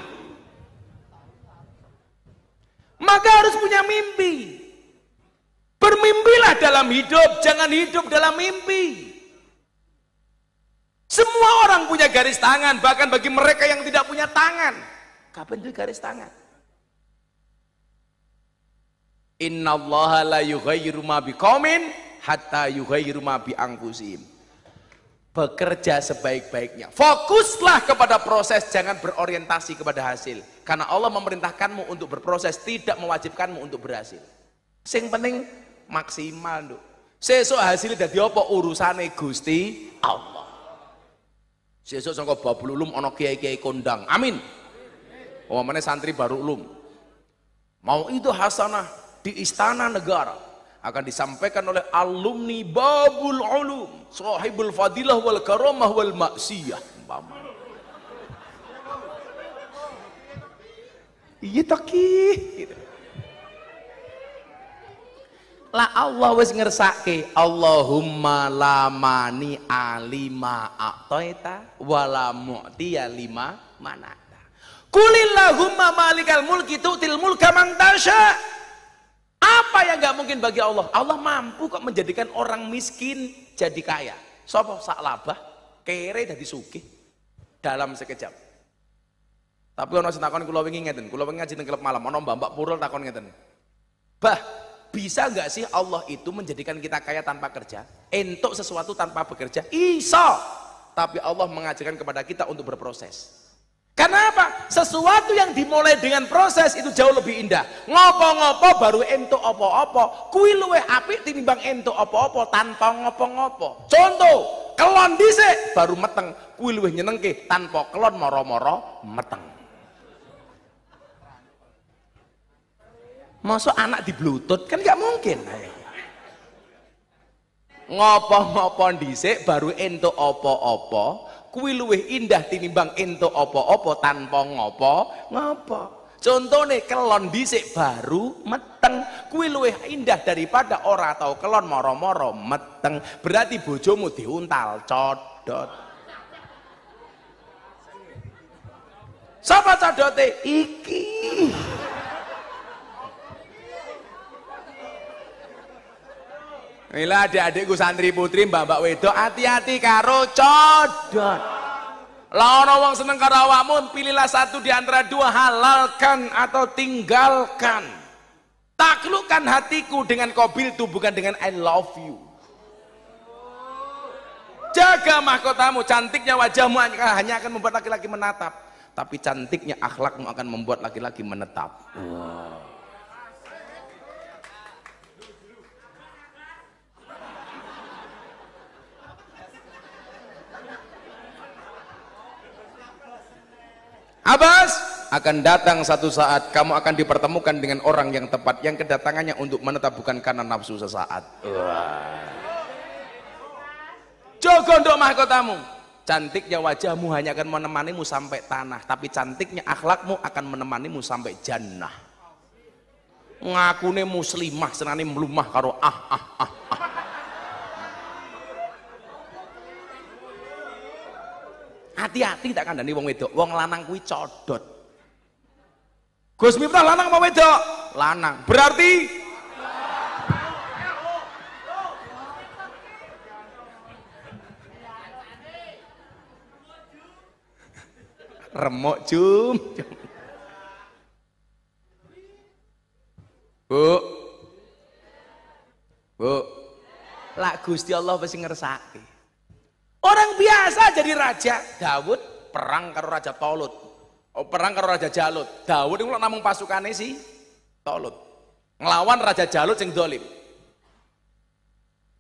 maka harus punya mimpi bermimpilah dalam hidup jangan hidup dalam mimpi semua orang punya garis tangan bahkan bagi mereka yang tidak punya tangan Kapan itu garis tangan? Inna allaha la yughayyiru ma biqaumin hatta yughayyiru ma bi anfusihim. Bekerja sebaik-baiknya. Fokuslah kepada proses, jangan berorientasi kepada hasil. Karena Allah memerintahkanmu untuk berproses, tidak mewajibkanmu untuk berhasil. Sing penting maksimal, Nduk. Sesuk hasilnya dadi apa urusane Gusti Allah. Sesuk sangka babululum ulum ana kiai-kiai kondang. Amin umpamanya santri baru ulum. Mau itu hasanah di istana negara akan disampaikan oleh alumni babul ulum, sahibul fadilah wal karamah wal maksiyah. Umpama. Iya taki. La Allah wis ngersake Allahumma lamani alima aqtaita wala mu'tiya lima mana. Kulillahumma malikal mulki tu'til mulka man tasha. Apa yang gak mungkin bagi Allah? Allah mampu kok menjadikan orang miskin jadi kaya. Sopo saklabah kere jadi suki dalam sekejap. Tapi ono sing takon kula wingi ngeten, kula wingi ngaji teng klub malam, ono Mbak Purul takon ngeten. Bah, bisa nggak sih Allah itu menjadikan kita kaya tanpa kerja? Entuk sesuatu tanpa bekerja? Iso. Tapi Allah mengajarkan kepada kita untuk berproses. Karena apa? Sesuatu yang dimulai dengan proses itu jauh lebih indah. Ngopo-ngopo baru ento opo-opo. Kui luwe api tinimbang ento opo-opo tanpa ngopo-ngopo. Contoh, kelon dice baru meteng. Kui luwe nyenengke tanpa kelon moro-moro meteng. Masuk anak di bluetooth kan nggak mungkin. Ngopo-ngopo dice baru ento opo-opo kuwi luwih indah tinimbang Ento opo opo tanpa ngopo ngopo contohnya kelon dhisik baru meteng kuwi luwih indah daripada ora tau kelon moro-moro meteng berarti bojomu diuntal codot sapa codote iki Mila adik-adikku santri putri mbak-mbak wedok hati-hati karo codot. Lawan wong seneng karo awakmu, pilihlah satu di antara dua halalkan atau tinggalkan. Taklukkan hatiku dengan kobil itu bukan dengan I love you. Jaga mahkotamu, cantiknya wajahmu hanya akan membuat laki-laki menatap, tapi cantiknya akhlakmu akan membuat laki-laki menetap. Wow. akan datang satu saat kamu akan dipertemukan dengan orang yang tepat yang kedatangannya untuk menetap bukan karena nafsu sesaat Jogo untuk mahkotamu cantiknya wajahmu hanya akan menemanimu sampai tanah tapi cantiknya akhlakmu akan menemanimu sampai jannah ngakune muslimah senani melumah karo ah ah ah, ah. hati-hati tak kandani wong wedok wong lanang kuwi codot Gus Miftah lanang mau wedok? Lanang. Berarti remok cum. Bu. Bu. Lak Gusti Allah pasti ngersaki. Orang biasa jadi raja, Daud perang karo raja Tolut. Oh, perang karo Raja Jalut. Daud itu namung ini si Tolut. Ngelawan Raja Jalut sing dolim.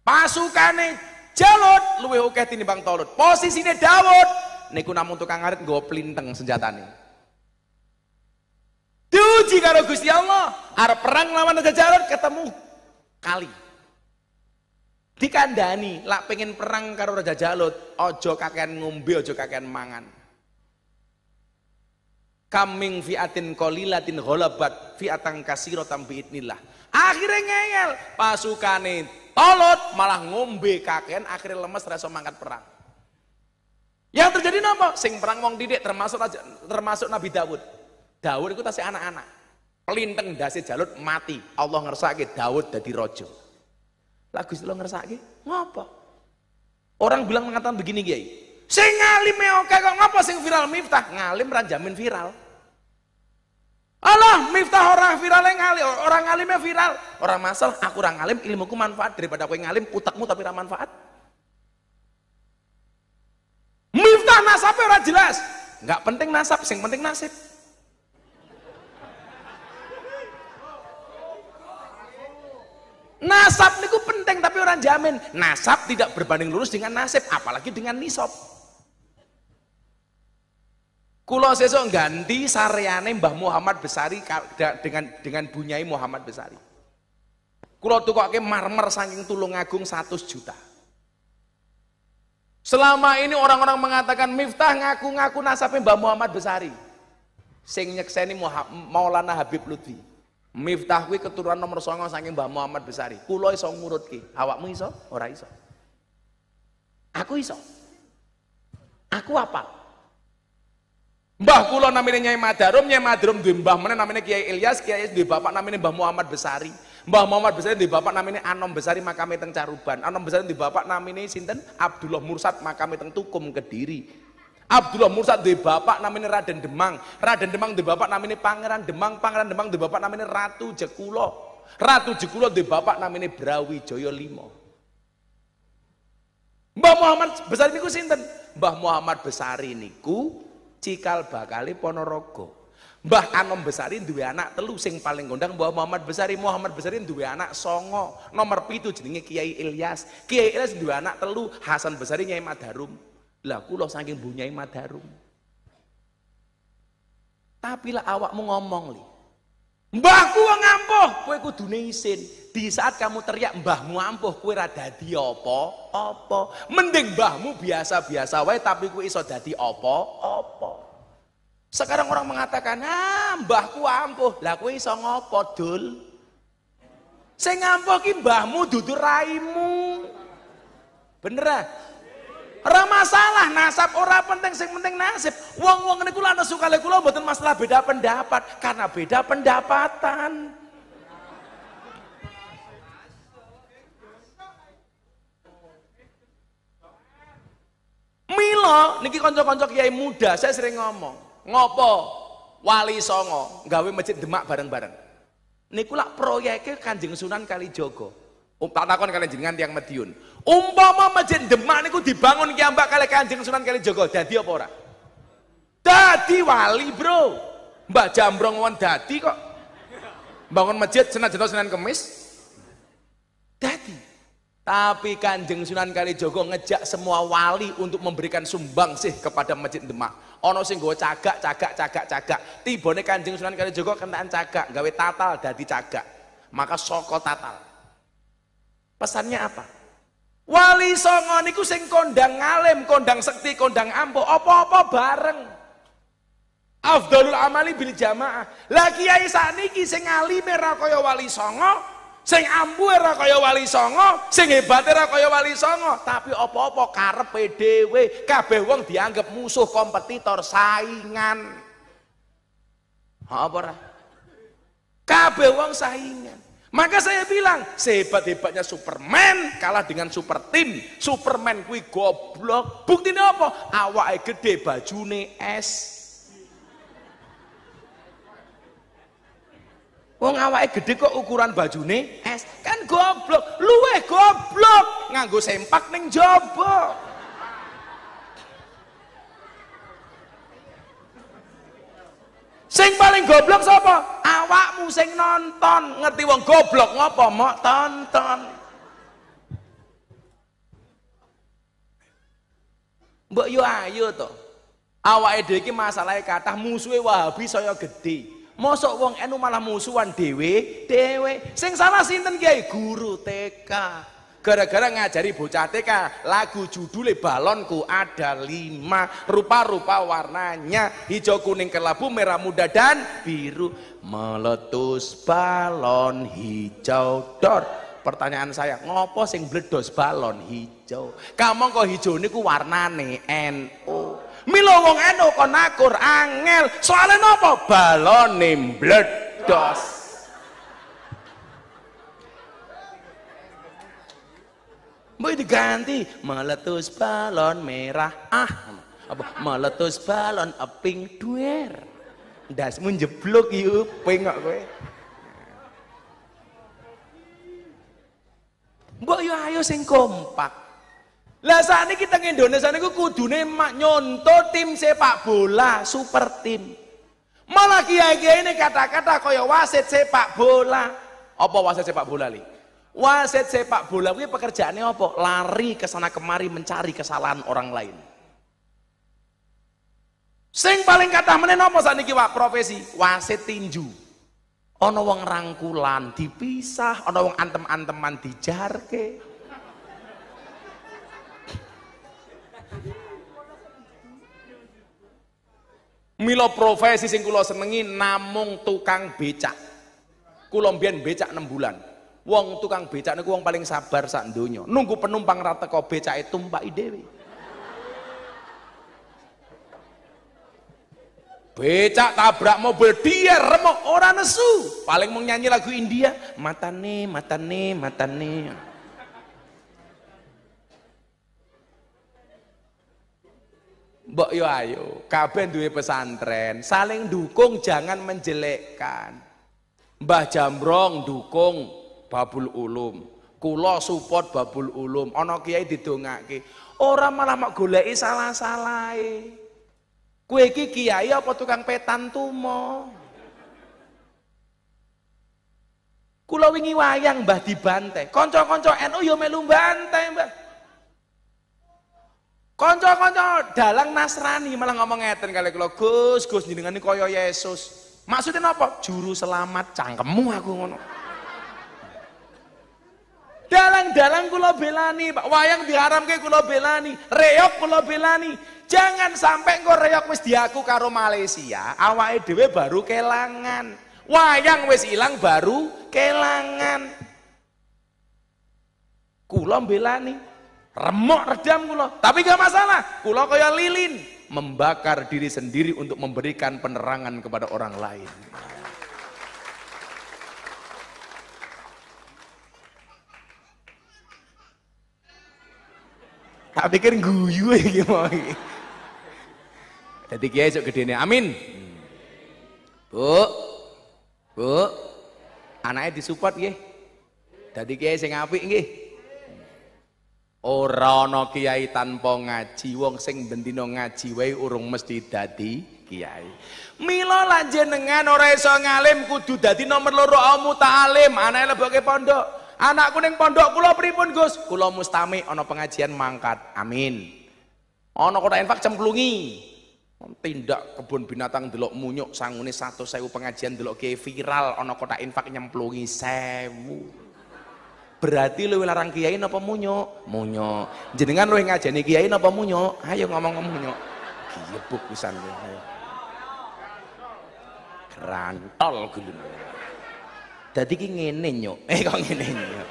ini Jalut luwih ini tinimbang Tolut. ini Daud niku namung tukang ngarit nggawa plinteng senjatane. Diuji karo Gusti Allah, arah perang lawan Raja Jalut ketemu kali. Dikandani, lak pengen perang karo Raja Jalut, ojo kakean ngombe, ojo kakean mangan. Kaming fiatin kolilatin holabat fiatang kasirotam itnilah Akhirnya ngeyel, pasukane tolot malah ngombe kakean akhirnya lemes rasa mangkat perang. Yang terjadi napa? Sing perang wong didik termasuk termasuk Nabi Dawud. Dawud itu tasih anak-anak. Pelinteng dasi jalut mati. Allah ngersake Dawud jadi rojo. Lagu itu lo ngersake? Ngapa? Orang bilang mengatakan begini guys. Sing ngalime oke kok ngapa sing viral Miftah? Ngalim ra jamin viral. Allah, Miftah orang viral yang e ngalim, orang ngalimnya e viral. Orang masalah, aku orang ngalim, ilmuku manfaat daripada aku ngalim, utakmu tapi ra manfaat. Miftah nasabnya orang jelas. Enggak penting nasab, sing penting nasib. Nasab niku penting tapi orang jamin. Nasab tidak berbanding lurus dengan nasib, apalagi dengan nisab. Kulo sesuk ganti sareane Mbah Muhammad Besari dengan dengan bunyai Muhammad Besari. Kulo tukoke marmer saking tulung agung 100 juta. Selama ini orang-orang mengatakan Miftah ngaku-ngaku nasabe Mbah Muhammad Besari. Sing nyekseni Maulana Habib Lutfi. Miftah kuwi keturunan nomor 9 saking Mbah Muhammad Besari. Kulo iso ki, awakmu iso? Ora iso. Aku iso. Aku apa? Mbah kula namine Nyai Madarum, Nyai Madarum duwe mbah meneh namine Kiai Ilyas, Kiai Ilyas duwe bapak namine Mbah Muhammad Besari. Mbah Muhammad Besari duwe bapak namine Anom Besari makame teng Caruban. Anom Besari duwe bapak namine sinten? Abdullah Mursad makame teng Tukum Kediri. Abdullah Mursad duwe bapak namine Raden Demang. Raden Demang duwe bapak namine Pangeran Demang. Pangeran Demang duwe bapak namine Ratu Jekulo. Ratu Jekulo duwe bapak namine Brawijaya Limo. Mbah Muhammad Besari niku sinten? Mbah Muhammad Besari niku Cikal bakali Ponorogo. Mbah Anom Besari duwe anak telu sing paling kondang Mbah Muhammad Besari Muhammad besarin dua anak songo nomor pitu jenenge Kiai Ilyas Kiai Ilyas dua anak telu Hasan Besari Nyai Madarum lah kula saking bunyai Madarum tapi lah awak mau ngomong li Mbahku wong ampuh, kowe kudune isin. Di saat kamu teriak mbahmu ampuh, kowe ra dadi apa? Apa? Mending mbahmu biasa-biasa wae tapi kowe iso dadi apa? Apa? Sekarang orang mengatakan, "Ah, mbahku ampuh." Lah kowe iso ngopo, Dul? Sing ampuh ki mbahmu dudu raimu. Bener ah? Ora masalah nasab ora penting sing penting nasib. Wong-wong niku lan suka kula mboten masalah beda pendapat karena beda pendapatan. Milo niki kanca-kanca kiai muda, saya sering ngomong, ngopo Wali Songo gawe masjid Demak bareng-bareng. Niku lak proyeke Kanjeng Sunan Kalijogo. Oh, tak takon kalian jenengan tiang Madiun. Umpama masjid Demak niku dibangun Ki Ambak kali Kanjeng Sunan kalijogo, dadi apa ora? Dadi wali, Bro. Mbak Jambrong wan dadi kok. Bangun masjid jatuh Senin Kemis. Dadi. Tapi Kanjeng Sunan kalijogo ngejak semua wali untuk memberikan sumbang sih kepada Masjid Demak. Ono sing gue cagak, cagak, cagak, cagak. Tibone Kanjeng Sunan kalijogo kenaan cagak, gawe tatal dadi cagak. Maka soko tatal. Pesannya apa? Wali songo niku sing kondang alim, kondang sekti, kondang ampuh, apa-apa bareng. Afdalul amali bil jamaah. Lah kiai sakniki sing alime ra kaya wali songo, sing ambu, ra kaya wali songo, sing hebate ra kaya wali songo, tapi apa-apa karepe dhewe, kabeh wong dianggap musuh, kompetitor, saingan. Ha apa ora? Kabeh wong saingan. Maka saya bilang, sehebat-hebatnya Superman kalah dengan super Team. Superman kuwi goblok. Buktine apa? Awake gede bajune es. Wong awake gede kok ukuran bajune es. Kan goblok, luwe goblok nganggo sempak ning jaba. Sing paling goblok siapa? Awakmu sing nonton. Ngerti wong goblok ngopo mok tonton. mbak yo ayo to. Awak dhewe masalahnya kata kathah wabi Wahabi saya gedhe. Mosok wong enu malah musuhan dewe dewe. Sing salah sinten Kiai? Guru TK gara-gara ngajari bocah TK lagu judulnya balonku ada lima rupa-rupa warnanya hijau kuning kelabu merah muda dan biru meletus balon hijau dor pertanyaan saya ngopo sing bledos balon hijau kamu kok hijau ini ku warnane NO milo wong NO konakur angel soalnya nopo balon nih bledos mau diganti meletus balon merah ah apa meletus balon eping duer mun jeblok ping kok kowe Mbok yo ayo sing kompak. Lah saat kita nge Indonesia ini kudune mak nyontoh tim sepak bola super tim. Malah kiai-kiai ini kata-kata kaya wasit sepak bola. Apa wasit sepak bola nih. Wasit sepak bola kuwi pekerjaannya apa? Lari ke sana kemari mencari kesalahan orang lain. Sing paling kata meneh napa saniki profesi? Wasit tinju. Ono wong rangkulan dipisah, ono wong antem-anteman dijarke. Milo profesi sing kula senengi namung tukang becak. Kula mbiyen becak 6 bulan. Wong tukang becak niku wong paling sabar sak donya. Nunggu penumpang ra teko becake tumpaki dhewe. Becak tabrak mobil dia remuk orang nesu. Paling mau nyanyi lagu India, matane matane matane. Mbok yo ayo, kabeh duwe pesantren, saling dukung jangan menjelekkan. Mbah Jambrong dukung babul ulum. kulo support babul ulum. ono kiai didongake. Ora malah mak goleki salah-salahe. Kowe iki kiai apa tukang petan tumo? kulo wingi wayang Mbah dibantai. konco-konco NU ya melu bantai, Mbah. konco kanca dalang Nasrani malah ngomong ngeten kali kula, Gus, Gus jenengan kaya Yesus. Maksudnya apa? Juru selamat cangkemmu aku ngono. Dalang-dalang kula belani, Pak. Wayang diharamke kula belani, reok kula belani. Jangan sampai engko reok wis diaku karo Malaysia, awake dhewe baru kelangan. Wayang wis ilang baru kelangan. Kula belani, remok redam kula, tapi gak masalah. Kula kaya lilin membakar diri sendiri untuk memberikan penerangan kepada orang lain. tak pikir guyu iki mau iki dadi kiai esuk gedene amin Bu Bu anaknya disupport nggih dadi kiai sing apik nggih ora ana kiai tanpa ngaji wong sing bendina ngaji wae urung mesti dadi kiai. Mila lanjenengan ora iso ngalim kudu dadi nomor loro au muta'alim, anake leboke pondok. Anak kuning pondok Kulo pripun Gus Kulo mustami ono pengajian mangkat amin ono kota infak cemplungi tindak kebun binatang delok munyuk sangune satu sewu pengajian delok ke viral ono kota infak nyemplungi sewu berarti lu larang kiai napa munyuk munyuk jenengan lu ngajeni kiai napa munyuk ayo ngomong ngomong munyuk kiai bukusan ayo kerantol gulune Tadi ki ngene Eh kok ngene nyuk.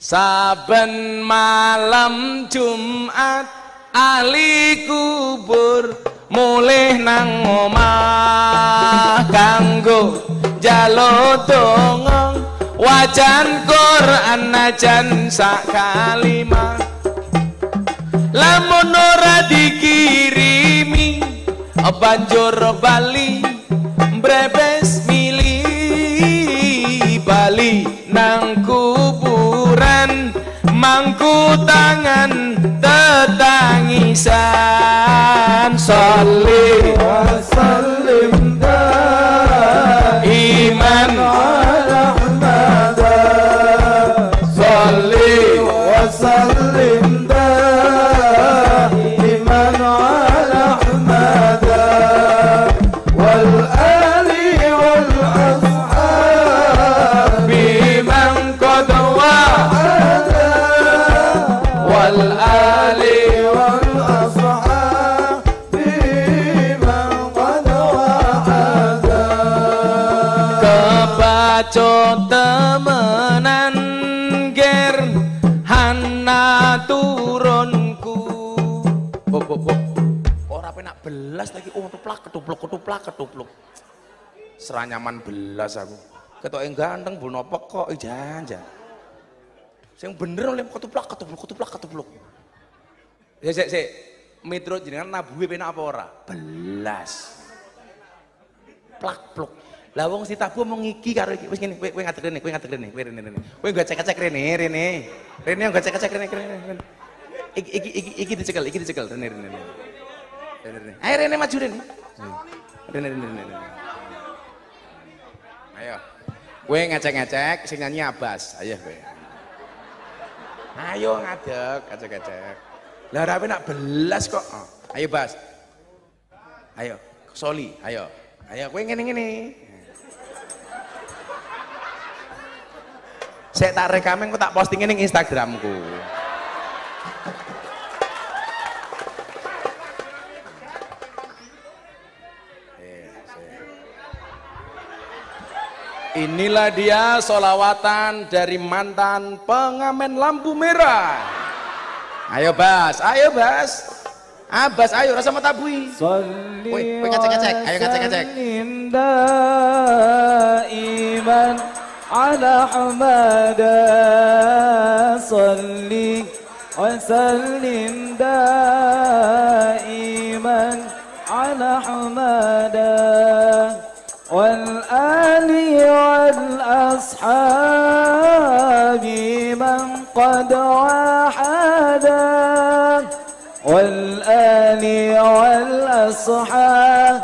Saben malam Jumat ahli kubur mulih nang omah kanggo jalo dongong wajan Quran najan sak kalimah lamun ora diki banjur Bali brebes mili Bali nang kuburan mangku tangan tetangisan salim salim belas lagi oh tuplak ketupluk ketupluk ketupluk seranyaman belas aku ketok yang ganteng bu nopo kok jangan yang bener oleh ketuplak ketupluk ketupluk ketupluk ya saya saya Metro jenengan nabuhe pena apa ora belas plak pluk lah wong si tabu mau ngiki karo iki wis ngene kowe kowe ngadeg rene kowe ngadeg rene kowe rene rene kowe gak cek-cek rene rene rene gak cek-cek rene rene iki iki iki iki dicekel iki dicekel rene rene Ayo Rene maju hmm. Rene. Rene Rene Rene. Ayo. Kowe ngecek-ngecek sing nyanyi Abbas. Ayo kowe. Ayo ngadeg, ngecek-ngecek. Lah rapi nak belas kok. Oh. Ayo Bas. Ayo, Soli, ayo. Ayo kowe ngene-ngene. Saya tak rekamin, kok tak postingin di Instagramku. Inilah dia solawatan dari mantan pengamen lampu merah. Ayo Bas, ayo Bas. Abas ayo rasa mata bui. Woi, ngecek ngecek, ayo ngecek ngecek. iman ala hamada salli وسلم دائما على حماده والآل والأصحاب من قد وحدا والآل والأصحاب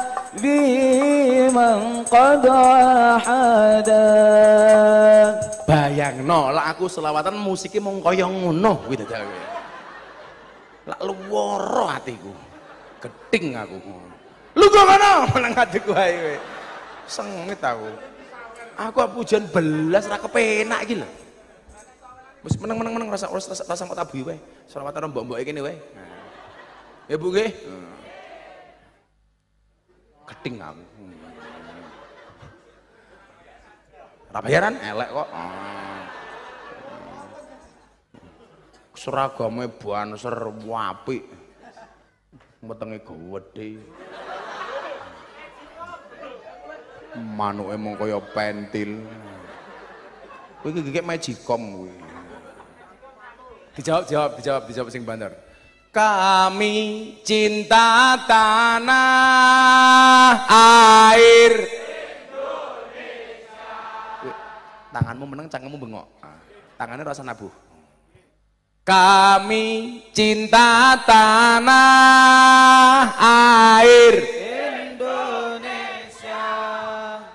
من قد وحدا bayang nolak aku selawatan musiknya mau koyong ngono gitu jawe lak woro hatiku keting aku lu kok ngono menang hatiku ayo Sengit aku. Aku hujan belas ra kepenak gila. lho. menang-menang menang meneng rasa rasa rasa mok tabu wae. Selamat karo mbok-mboke ini wae. Hmm. Ya Bu nggih. Keting hmm. aku. Hmm. Ra bayaran elek kok. Seragame banser apik. Metenge gede manuk emong koyo pentil gue iki gek magicom kuwi dijawab jawab dijawab dijawab sing bandar kami cinta tanah air tanganmu menang cangkemmu bengok tangannya rasa nabuh kami cinta tanah air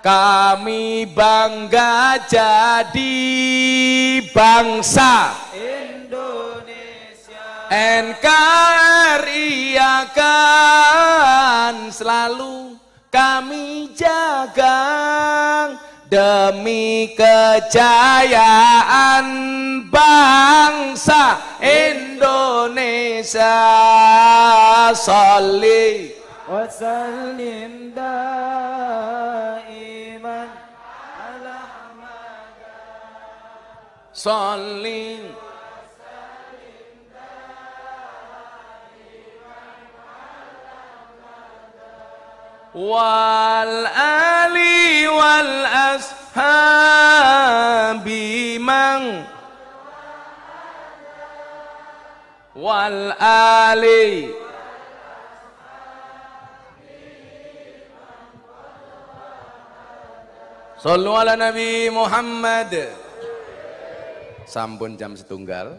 kami bangga jadi bangsa Indonesia NKRI akan selalu kami jaga demi kejayaan bangsa Indonesia solid وسلم دائما على حمدا صلي والآل والأصحاب من والآل Sallu ala Nabi Muhammad. Sampun jam setunggal.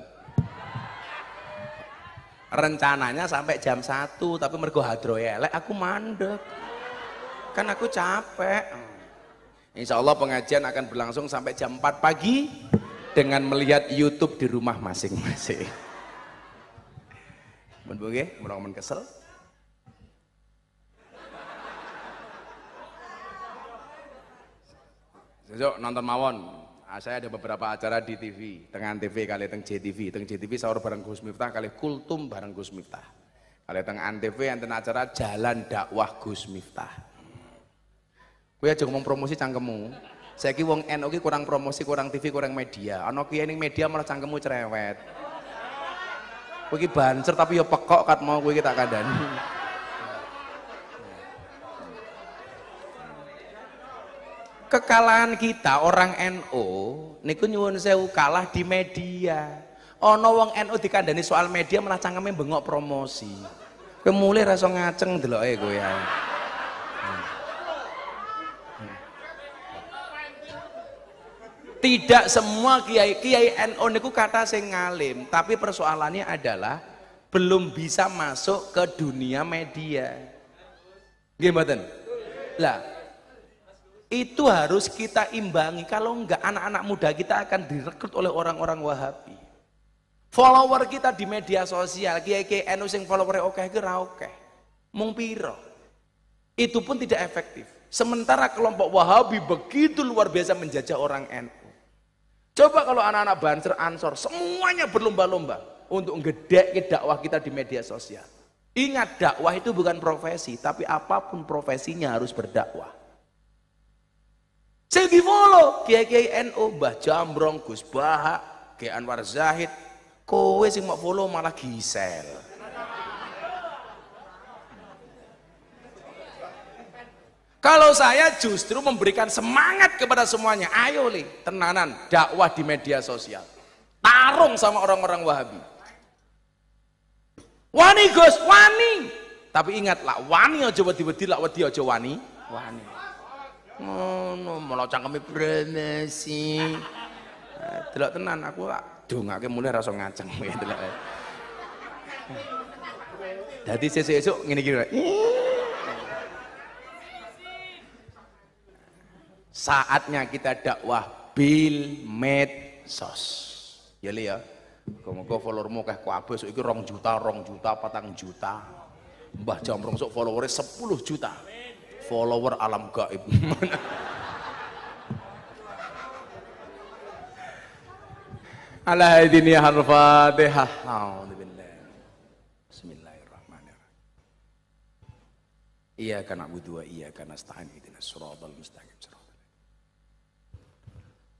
Rencananya sampai jam satu, tapi mergo hadro elek ya. aku mandek. Kan aku capek. Insya Allah pengajian akan berlangsung sampai jam 4 pagi dengan melihat YouTube di rumah masing-masing. Mun -masing. bunge, -masing. kesel. Besok nonton mawon. Ah, saya ada beberapa acara di TV, tengah TV kali teng JTV, teng JTV sahur bareng Gus Miftah kali kultum bareng Gus Miftah. Kali teng ANTV anten acara Jalan Dakwah Gus Miftah. Gue aja ngomong promosi cangkemmu. Saiki wong NU ki kurang promosi, kurang TV, kurang media. Ana kiye ning media malah cangkemmu cerewet. Kowe ki bancer tapi ya pekok kat mau gue kita tak kekalahan kita orang NU NO, niku nyuwun sewu kalah di media ana wong NU NO dikandani soal media malah cangkeme bengok promosi kowe mulih rasa ngaceng deloke kowe ya tidak semua kiai kiai NU NO niku kata sing ngalim tapi persoalannya adalah belum bisa masuk ke dunia media gimana lah itu harus kita imbangi. Kalau enggak anak-anak muda kita akan direkrut oleh orang-orang Wahabi. Follower kita di media sosial, kiai-kiai anu sing follower oke okay, ra oke Mung piro? Itu pun tidak efektif. Sementara kelompok Wahabi begitu luar biasa menjajah orang NU. Coba kalau anak-anak Banser Ansor semuanya berlomba-lomba untuk ngedek dakwah kita di media sosial. Ingat dakwah itu bukan profesi, tapi apapun profesinya harus berdakwah. Saya di follow kiai-kiai NU, Mbah Jambrong, Gus Baha, Kiai Anwar Zahid. Kowe sing mau follow malah gisel. Kalau saya justru memberikan semangat kepada semuanya. Ayo li, tenanan dakwah di media sosial. Tarung sama orang-orang Wahabi. Wani Gus, wani. Tapi ingatlah, wani aja wedi-wedi, lak wedi aja wani. Wani ngono malah cangkeme bremesi eh, delok tenan aku dongake mulai rasa ngaceng ya delok dadi sesuk-esuk ngene iki saatnya kita dakwah bil medsos ya ya kau follow followermu kah ku abis, itu rong juta, rong juta, patang juta. Mbah Jamrong sok followernya 10 juta follower alam gaib. Ala hadini ya al-Fatihah. Alhamdulillah. Bismillahirrahmanirrahim. Iyyaka na'budu wa iyyaka nasta'in ihdinas siratal mustaqim.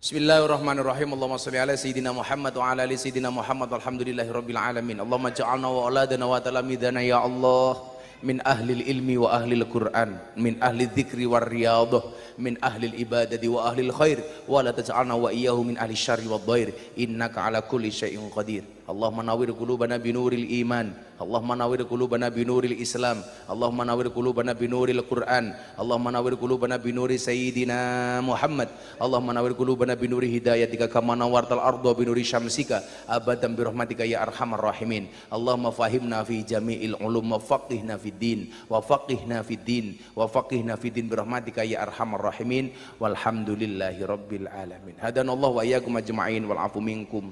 Bismillahirrahmanirrahim. Allahumma salli ala sayyidina Muhammad wa ala ali sayyidina Muhammad. Alhamdulillahirabbil alamin. Allahumma ja'alna wa auladana wa talamidana ya Allah. من أهل العلم وأهل القرآن من أهل الذكر والرياضة من أهل العبادة وأهل الخير ولا تجعلنا وإياه من أهل الشر والضير إنك على كل شيء قدير Allah manawir qulubana binuril iman Allah manawir qulubana binuril islam Allah manawir qulubana binuril quran Allah manawir qulubana binuri sayyidina Muhammad Allah manawir qulubana binuri hidayatika kama nawartal ardo binuri syamsika abadam birahmatika ya arhamar rahimin Allah fahimna fi jami'il ulum wa nafi din wa faqihna fid din wa faqihna fid din birahmatika ya arhamar rahimin walhamdulillahi rabbil alamin hadanallahu wa iyyakum ajma'in wal afu minkum